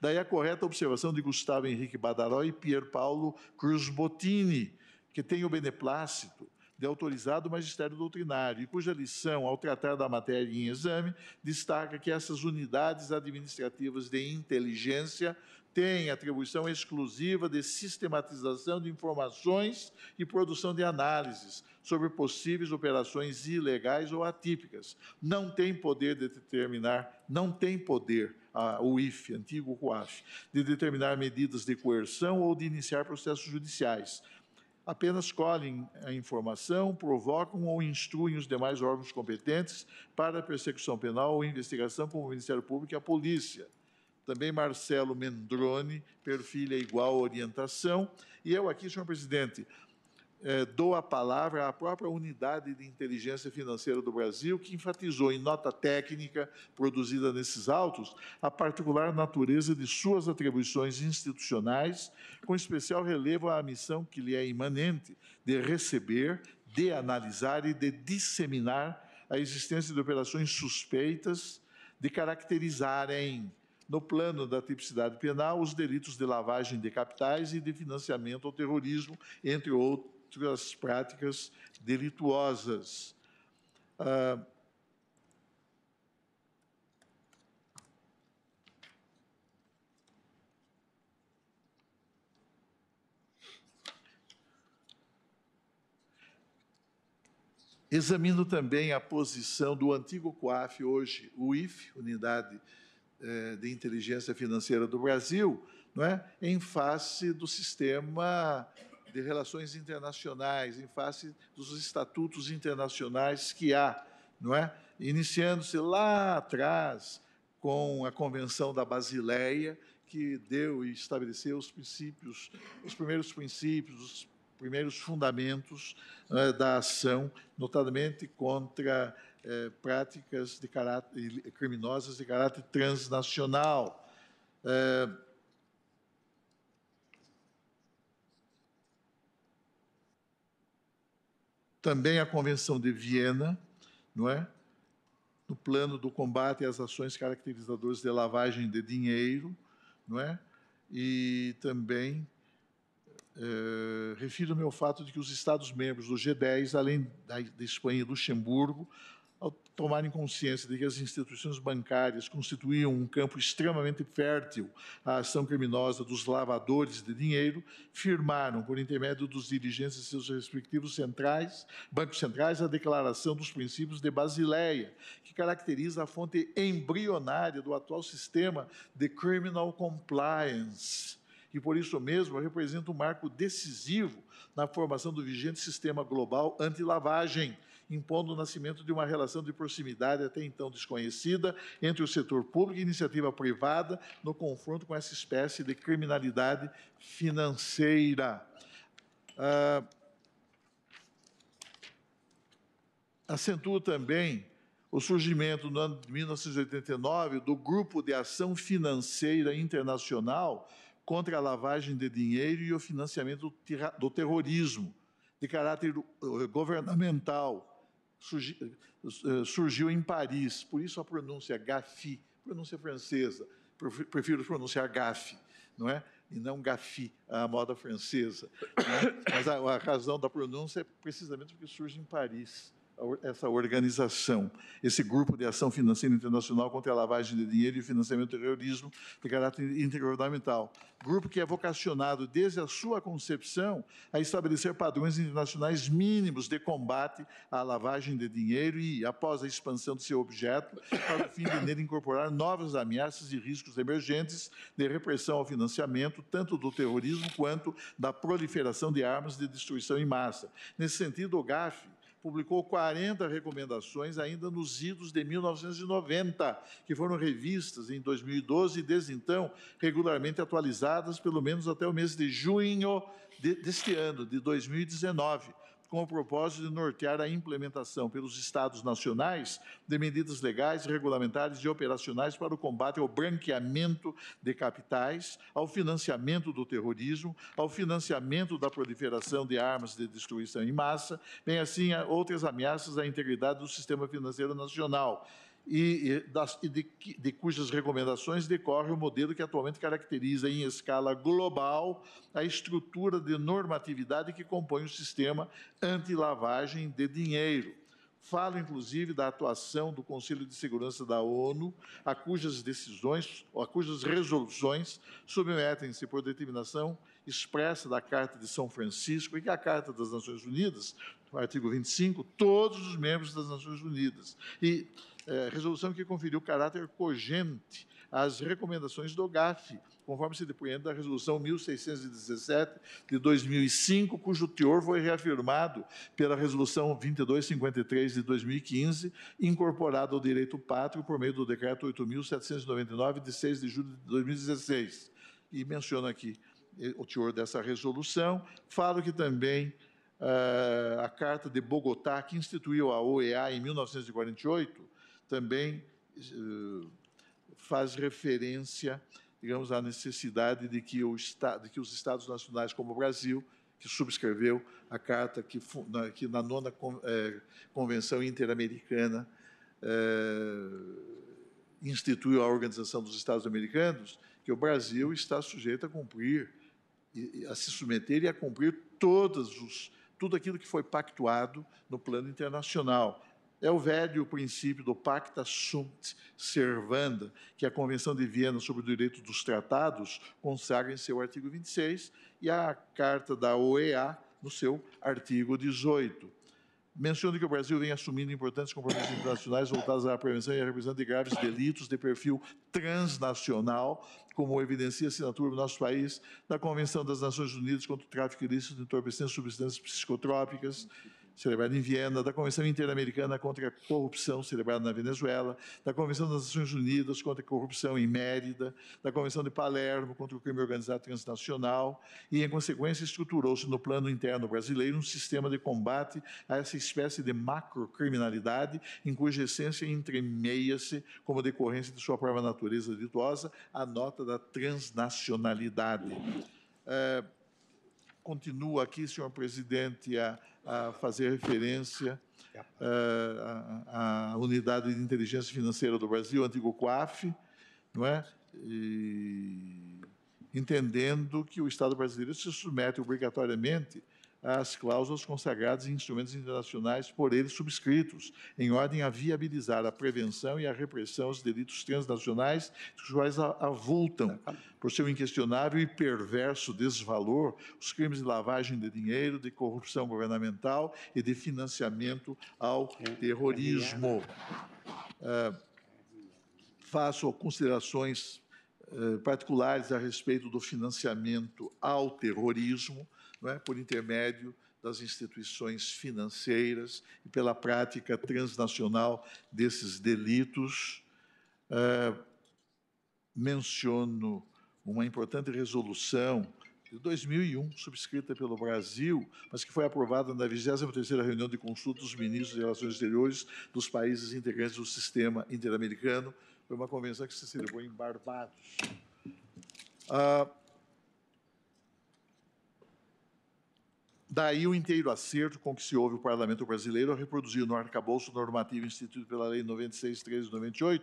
Daí a correta observação de Gustavo Henrique Badaró e Pierre Paulo Cruz Bottini, que tem o beneplácito de autorizado magistério doutrinário e cuja lição, ao tratar da matéria em exame, destaca que essas unidades administrativas de inteligência têm atribuição exclusiva de sistematização de informações e produção de análises sobre possíveis operações ilegais ou atípicas. Não tem poder de determinar, não tem poder o IFE, antigo COAF, de determinar medidas de coerção ou de iniciar processos judiciais apenas colhem a informação, provocam ou instruem os demais órgãos competentes para a persecução penal ou investigação, como o Ministério Público e a Polícia. Também Marcelo Mendrone perfilha igual orientação. E eu aqui, senhor presidente, é, dou a palavra à própria unidade de inteligência financeira do Brasil, que enfatizou em nota técnica produzida nesses autos a particular natureza de suas atribuições institucionais, com especial relevo à missão que lhe é imanente de receber, de analisar e de disseminar a existência de operações suspeitas, de caracterizarem no plano da tipicidade penal os delitos de lavagem de capitais e de financiamento ao terrorismo, entre outros outras práticas delituosas. Ah, examino também a posição do antigo COAF, hoje o IF, Unidade eh, de Inteligência Financeira do Brasil, não é? em face do sistema de relações internacionais, em face dos estatutos internacionais que há, não é? Iniciando-se lá atrás com a Convenção da Basileia, que deu e estabeleceu os princípios, os primeiros princípios, os primeiros fundamentos né, da ação, notadamente contra eh, práticas de caráter eh, criminosas de caráter transnacional. Eh, também a Convenção de Viena, não é? No plano do combate às ações caracterizadoras de lavagem de dinheiro, não é? E também é, refiro-me ao fato de que os Estados-membros do G10, além da, da Espanha e do Luxemburgo, ao tomarem consciência de que as instituições bancárias constituíam um campo extremamente fértil à ação criminosa dos lavadores de dinheiro, firmaram, por intermédio dos dirigentes de seus respectivos centrais, bancos centrais, a Declaração dos Princípios de Basileia, que caracteriza a fonte embrionária do atual sistema de criminal compliance e por isso mesmo representa um marco decisivo na formação do vigente sistema global anti-lavagem, impondo o nascimento de uma relação de proximidade até então desconhecida entre o setor público e iniciativa privada no confronto com essa espécie de criminalidade financeira. Ah, acentuo também o surgimento, no ano de 1989, do Grupo de Ação Financeira Internacional contra a Lavagem de Dinheiro e o Financiamento do Terrorismo, de caráter eh, governamental, surgi, eh, surgiu em Paris, por isso a pronúncia gafi, pronúncia francesa. Prefiro pronunciar gafe, não é? E não gafi, a moda francesa. É? Mas a, a razão da pronúncia é precisamente porque surge em Paris essa organização, esse grupo de ação financeira internacional contra a lavagem de dinheiro e financiamento do terrorismo de caráter intergovernamental. Grupo que é vocacionado, desde a sua concepção, a estabelecer padrões internacionais mínimos de combate à lavagem de dinheiro e, após a expansão do seu objeto, para o fim de nele incorporar novas ameaças e riscos emergentes de repressão ao financiamento, tanto do terrorismo quanto da proliferação de armas de destruição em massa. Nesse sentido, o GAF publicou 40 recomendações ainda nos idos de 1990, que foram revistas em 2012 e desde então regularmente atualizadas, pelo menos até o mês de junho de, deste ano, de 2019 com o propósito de nortear a implementação pelos Estados nacionais de medidas legais, regulamentares e operacionais para o combate ao branqueamento de capitais, ao financiamento do terrorismo, ao financiamento da proliferação de armas de destruição em massa, bem assim a outras ameaças à integridade do sistema financeiro nacional e, e, das, e de, de cujas recomendações decorre o modelo que atualmente caracteriza em escala global a estrutura de normatividade que compõe o sistema anti-lavagem de dinheiro. Falo, inclusive, da atuação do Conselho de Segurança da ONU, a cujas decisões, a cujas resoluções submetem-se por determinação expressa da Carta de São Francisco e que a Carta das Nações Unidas, no artigo 25, todos os membros das Nações Unidas. E é, resolução que conferiu caráter cogente às recomendações do GAF, conforme se depoente da resolução 1617 de 2005, cujo teor foi reafirmado pela resolução 2253 de 2015, incorporada ao direito pátrio por meio do decreto 8799 de 6 de julho de 2016. E menciono aqui é, o teor dessa resolução. Falo que também Uh, a Carta de Bogotá, que instituiu a OEA em 1948, também eh, faz referência, digamos, à necessidade de que, o, de que os Estados nacionais, como o Brasil, que subscreveu a carta que, na, que na nona eh, Convenção Interamericana eh, instituiu a Organização dos Estados Americanos, que o Brasil está sujeito a cumprir, a se submeter e a cumprir todos os, tudo aquilo que foi pactuado no plano internacional, é o velho princípio do Pacta Sunt Servanda, que a Convenção de Viena sobre o Direito dos Tratados consagra em seu artigo 26 e a Carta da OEA no seu artigo 18. Menciono que o Brasil vem assumindo importantes compromissos internacionais voltados à prevenção e à repressão de graves delitos de perfil transnacional, como evidencia a assinatura do nosso país da Convenção das Nações Unidas contra o Tráfico Ilícito de Entorpecentes e Substâncias Psicotrópicas celebrada em Viena, da Convenção Interamericana contra a Corrupção, celebrada na Venezuela, da Convenção das Nações Unidas contra a Corrupção em Mérida, da Convenção de Palermo contra o Crime Organizado Transnacional, e, em consequência, estruturou-se no plano interno brasileiro um sistema de combate a essa espécie de macrocriminalidade, em cuja essência entremeia-se, como decorrência de sua própria natureza ditosa, a nota da transnacionalidade. É, continua aqui, senhor presidente, a a fazer referência à, eh, Unidade de Inteligência Financeira do Brasil, antigo COAF, não é? E entendendo que o Estado brasileiro se submete obrigatoriamente às cláusulas consagradas em instrumentos internacionais por eles subscritos, em ordem a viabilizar a prevenção e a repressão aos delitos transnacionais, dos quais avultam, tá, tá por seu inquestionável e perverso desvalor, os crimes de lavagem de dinheiro, de corrupção governamental e de financiamento ao é, é, terrorismo. Uh, faço considerações particulares a respeito do financiamento ao terrorismo, é? por intermédio das instituições financeiras e pela prática transnacional desses delitos. Eh, menciono uma importante resolução de 2001, subscrita pelo Brasil, mas que foi aprovada na 23ª reunião de consulta dos ministros de Relações Exteriores dos países integrantes do sistema interamericano. Foi uma convenção que se celebrou em Barbados. Ah, Daí o inteiro acerto com que se houve o parlamento brasileiro a reproduzir no arcabouço normativo instituído pela Lei 96398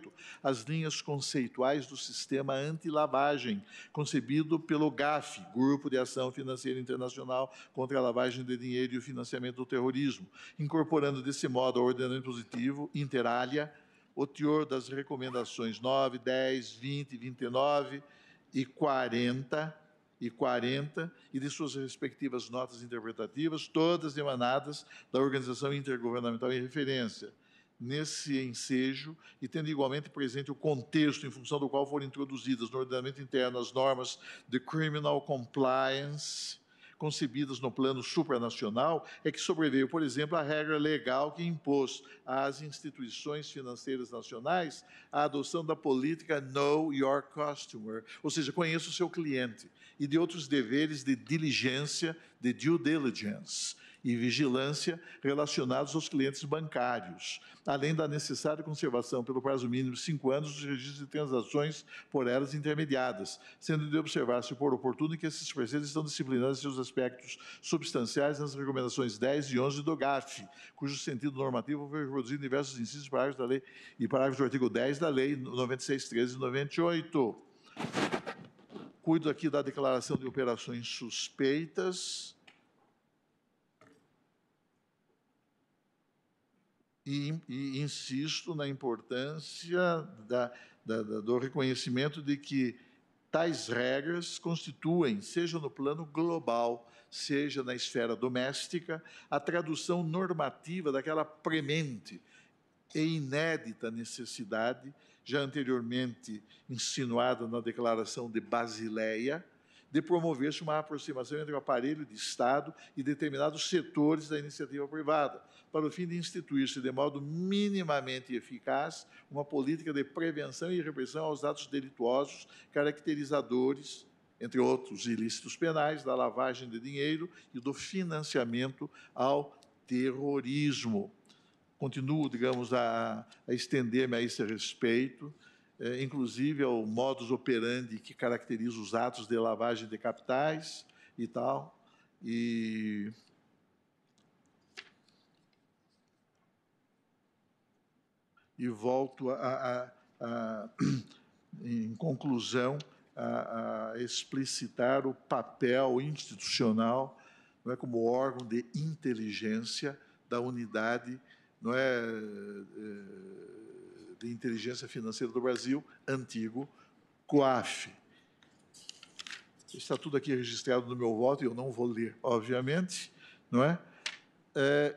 e 98 as linhas conceituais do sistema anti-lavagem, concebido pelo GAF, Grupo de Ação Financeira Internacional contra a Lavagem de Dinheiro e o Financiamento do Terrorismo, incorporando desse modo ao ordenamento positivo, alia, o teor das recomendações 9, 10, 20, 29 e 40 e 40 e de suas respectivas notas interpretativas, todas emanadas da organização intergovernamental em referência. Nesse ensejo, e tendo igualmente presente o contexto em função do qual foram introduzidas no ordenamento interno as normas de criminal compliance concebidas no plano supranacional, é que sobreveio, por exemplo, a regra legal que impôs às instituições financeiras nacionais a adoção da política Know Your Customer, ou seja, conheça o seu cliente e de outros deveres de diligência, de due diligence e vigilância relacionados aos clientes bancários, além da necessária conservação pelo prazo mínimo de cinco anos dos registros de transações por elas intermediadas, sendo de observar-se por oportuno que esses parceiros estão disciplinando seus aspectos substanciais nas recomendações 10 e 11 do GAF, cujo sentido normativo foi reproduzido em diversos incisos e parágrafos da lei e parágrafos do artigo 10 da lei 9613 e 98 cuido aqui da declaração de operações suspeitas. E, e insisto na importância da, da, da, do reconhecimento de que tais regras constituem, seja no plano global, seja na esfera doméstica, a tradução normativa daquela premente e inédita necessidade já anteriormente insinuada na Declaração de Basileia, de promover-se uma aproximação entre o aparelho de Estado e determinados setores da iniciativa privada, para o fim de instituir-se de modo minimamente eficaz uma política de prevenção e repressão aos atos delituosos caracterizadores, entre outros ilícitos penais, da lavagem de dinheiro e do financiamento ao terrorismo continuo, digamos, a, a estender-me a esse respeito, é, inclusive ao modus operandi que caracteriza os atos de lavagem de capitais e tal. E e volto a, a, a, em conclusão, a, explicitar o papel institucional, não é, como órgão de inteligência da unidade não é, eh, de Inteligência Financeira do Brasil, antigo COAF. Está tudo aqui registrado no meu voto e eu não vou ler, obviamente, não é? é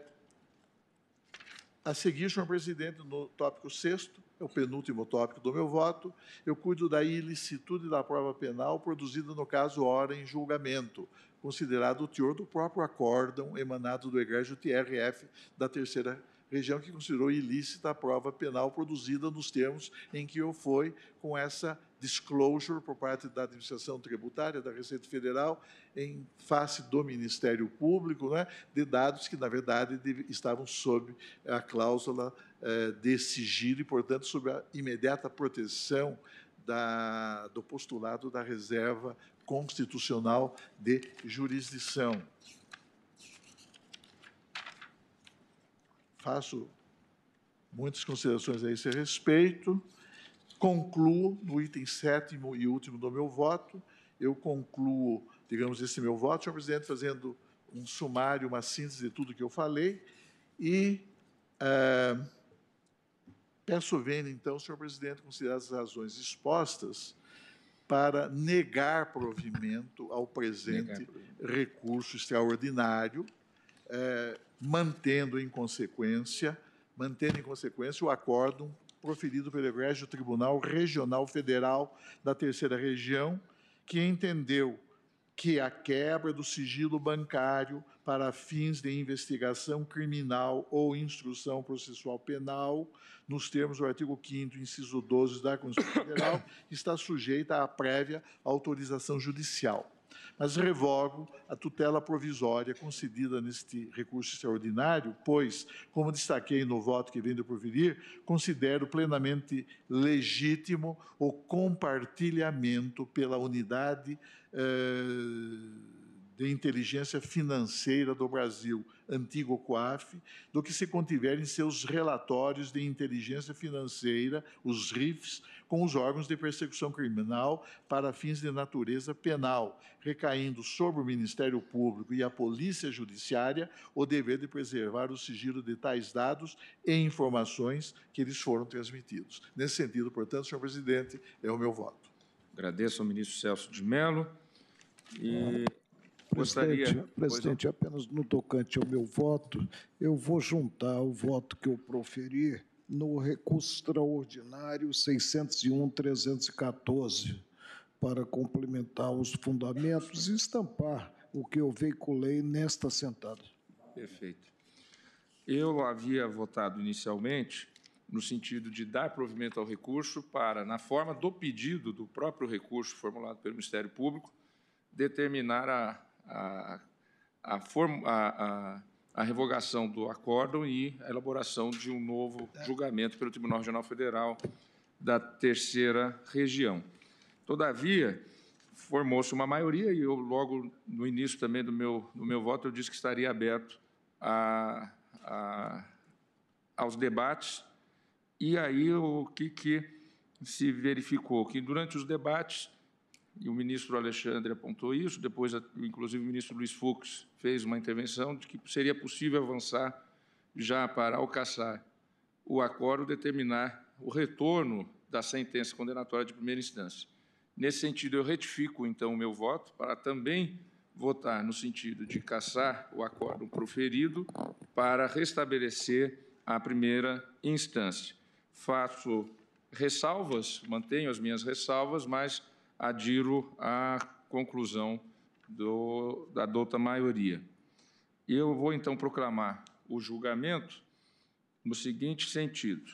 a seguir, senhor presidente, no tópico sexto, é o penúltimo tópico do meu voto, eu cuido da ilicitude da prova penal produzida no caso Hora em Julgamento, considerado o teor do próprio acórdão emanado do egrégio TRF da terceira região que considerou ilícita a prova penal produzida nos termos em que eu foi com essa disclosure por parte da administração tributária da Receita Federal em face do Ministério Público, né, de dados que na verdade de, estavam sob a cláusula eh, de sigilo e, portanto, sob a imediata proteção da, do postulado da reserva constitucional de jurisdição. faço muitas considerações a esse respeito. Concluo no item sétimo e último do meu voto. Eu concluo, digamos, esse meu voto, senhor presidente, fazendo um sumário, uma síntese de tudo que eu falei e uh, peço vênia, então, senhor presidente, considerar as razões expostas para negar provimento ao presente recurso extraordinário é, mantendo em consequência, mantendo em consequência o acórdão proferido pelo Egrégio Tribunal Regional Federal da Terceira Região, que entendeu que a quebra do sigilo bancário para fins de investigação criminal ou instrução processual penal, nos termos do artigo 5º, inciso 12 da Constituição Federal, está sujeita à prévia autorização judicial mas revogo a tutela provisória concedida neste recurso extraordinário, pois, como destaquei no voto que vem de proferir, considero plenamente legítimo o compartilhamento pela unidade. Eh, de inteligência financeira do Brasil, antigo COAF, do que se contiver em seus relatórios de inteligência financeira, os RIFs, com os órgãos de persecução criminal para fins de natureza penal, recaindo sobre o Ministério Público e a Polícia Judiciária o dever de preservar o sigilo de tais dados e informações que eles foram transmitidos. Nesse sentido, portanto, senhor presidente, é o meu voto. Agradeço ao ministro Celso de Mello. E Presidente, Gostaria, presidente apenas no tocante ao meu voto, eu vou juntar o voto que eu proferi no recurso extraordinário 601-314 para complementar os fundamentos e estampar o que eu veiculei nesta sentada. Perfeito. Eu havia votado inicialmente no sentido de dar provimento ao recurso para, na forma do pedido do próprio recurso formulado pelo Ministério Público, determinar a a, a, form, a, a, revogação do acórdão e a elaboração de um novo julgamento pelo Tribunal Regional Federal da Terceira Região. Todavia, formou-se uma maioria e eu logo no início também do meu, do meu voto eu disse que estaria aberto a, a, aos debates. E aí o que, que se verificou? Que durante os debates e o ministro Alexandre apontou isso, depois, inclusive, o ministro Luiz Fux fez uma intervenção de que seria possível avançar já para alcançar o acordo, determinar o retorno da sentença condenatória de primeira instância. Nesse sentido, eu retifico, então, o meu voto para também votar no sentido de caçar o acordo proferido para restabelecer a primeira instância. Faço ressalvas, mantenho as minhas ressalvas, mas adiro à conclusão do, da douta maioria. Eu vou então proclamar o julgamento no seguinte sentido: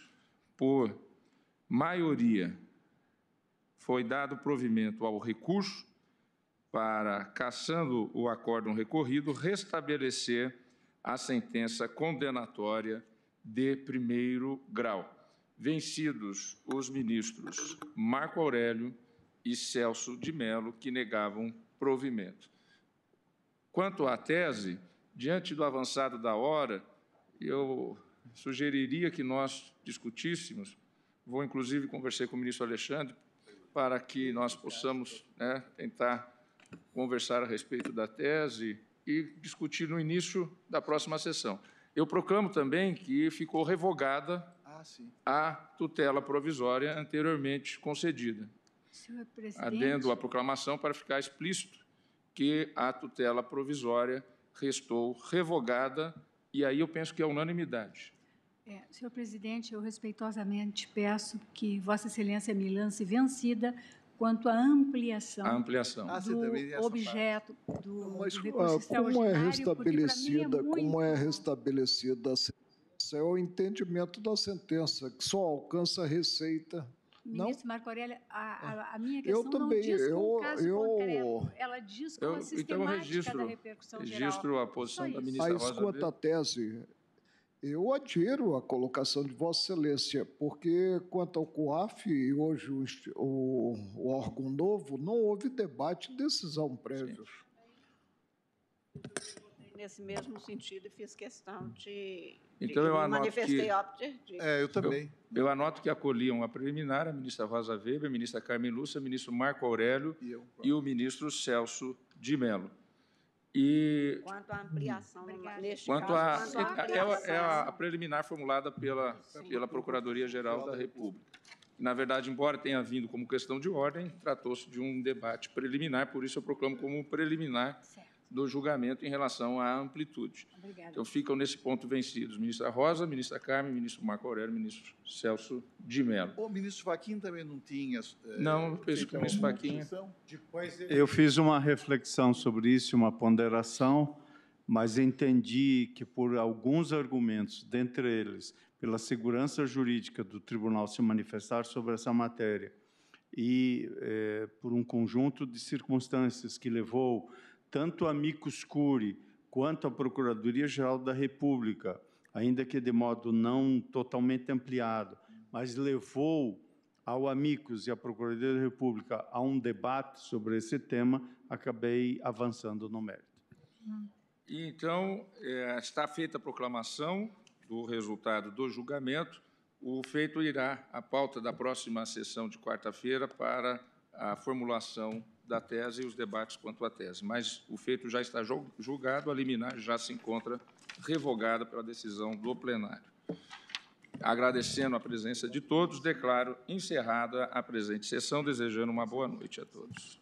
por maioria foi dado provimento ao recurso para, cassando o acórdão recorrido, restabelecer a sentença condenatória de primeiro grau. Vencidos os ministros Marco Aurélio e Celso de Melo, que negavam provimento. Quanto à tese, diante do avançado da hora, eu sugeriria que nós discutíssemos, vou inclusive conversar com o ministro Alexandre, para que nós possamos né, tentar conversar a respeito da tese e discutir no início da próxima sessão. Eu proclamo também que ficou revogada ah, a tutela provisória anteriormente concedida adendo à proclamação para ficar explícito que a tutela provisória restou revogada, e aí eu penso que é unanimidade. É, senhor presidente, eu respeitosamente peço que Vossa Excelência me lance vencida quanto à ampliação, a ampliação. Ah, do objeto do, Mas, ah, como é, é restabelecida, é como é restabelecida a sentença? É o entendimento da sentença, que só alcança a receita Ministro não? Marco Aurélio, a, a, ah, a minha questão eu também, não diz eu, um caso eu, Ela diz com eu, a então sistemática então registro, da repercussão registro geral. a posição da ministra Mas Rosa quanto à tese, eu adiro a colocação de Vossa Excelência, porque quanto ao COAF e hoje o, o, órgão novo, não houve debate e decisão prévia. Nesse mesmo sentido, fiz questão de então eu, eu anoto manifestei que, de... É, eu também. Eu, eu, anoto que acolhiam a preliminar a ministra Rosa Weber, a ministra Carmen Lúcia, o ministro Marco Aurélio e, eu, e o ministro Celso de Mello. E quanto à ampliação, hum, Obrigada. neste quanto caso, a, quanto a ampliação. É é, é, é, a é preliminar formulada pela, pela Procuradoria-Geral da República. Na verdade, embora tenha vindo como questão de ordem, tratou-se de um debate preliminar, por isso eu proclamo como preliminar certo do julgamento em relação à amplitude. Obrigada. Então, ficam nesse ponto vencidos ministra Rosa, ministra Carmen, ministro Marco Aurélio, ministro Celso de Mello. O ministro Faquinha também não tinha... É, não, penso que o ministro Faquinha... É Depois... Eu fiz uma reflexão sobre isso, uma ponderação, mas entendi que por alguns argumentos, dentre eles, pela segurança jurídica do tribunal se manifestar sobre essa matéria, e é, por um conjunto de circunstâncias que levou tanto a Micus Curi quanto a Procuradoria-Geral da República, ainda que de modo não totalmente ampliado, mas levou ao Amicus e à Procuradoria da República a um debate sobre esse tema, acabei avançando no mérito. Então, é, está feita a proclamação do resultado do julgamento. O feito irá à pauta da próxima sessão de quarta-feira para a formulação da tese e os debates quanto à tese. Mas o feito já está julgado, a liminar já se encontra revogada pela decisão do plenário. Agradecendo a presença de todos, declaro encerrada a presente sessão, desejando uma boa noite a todos.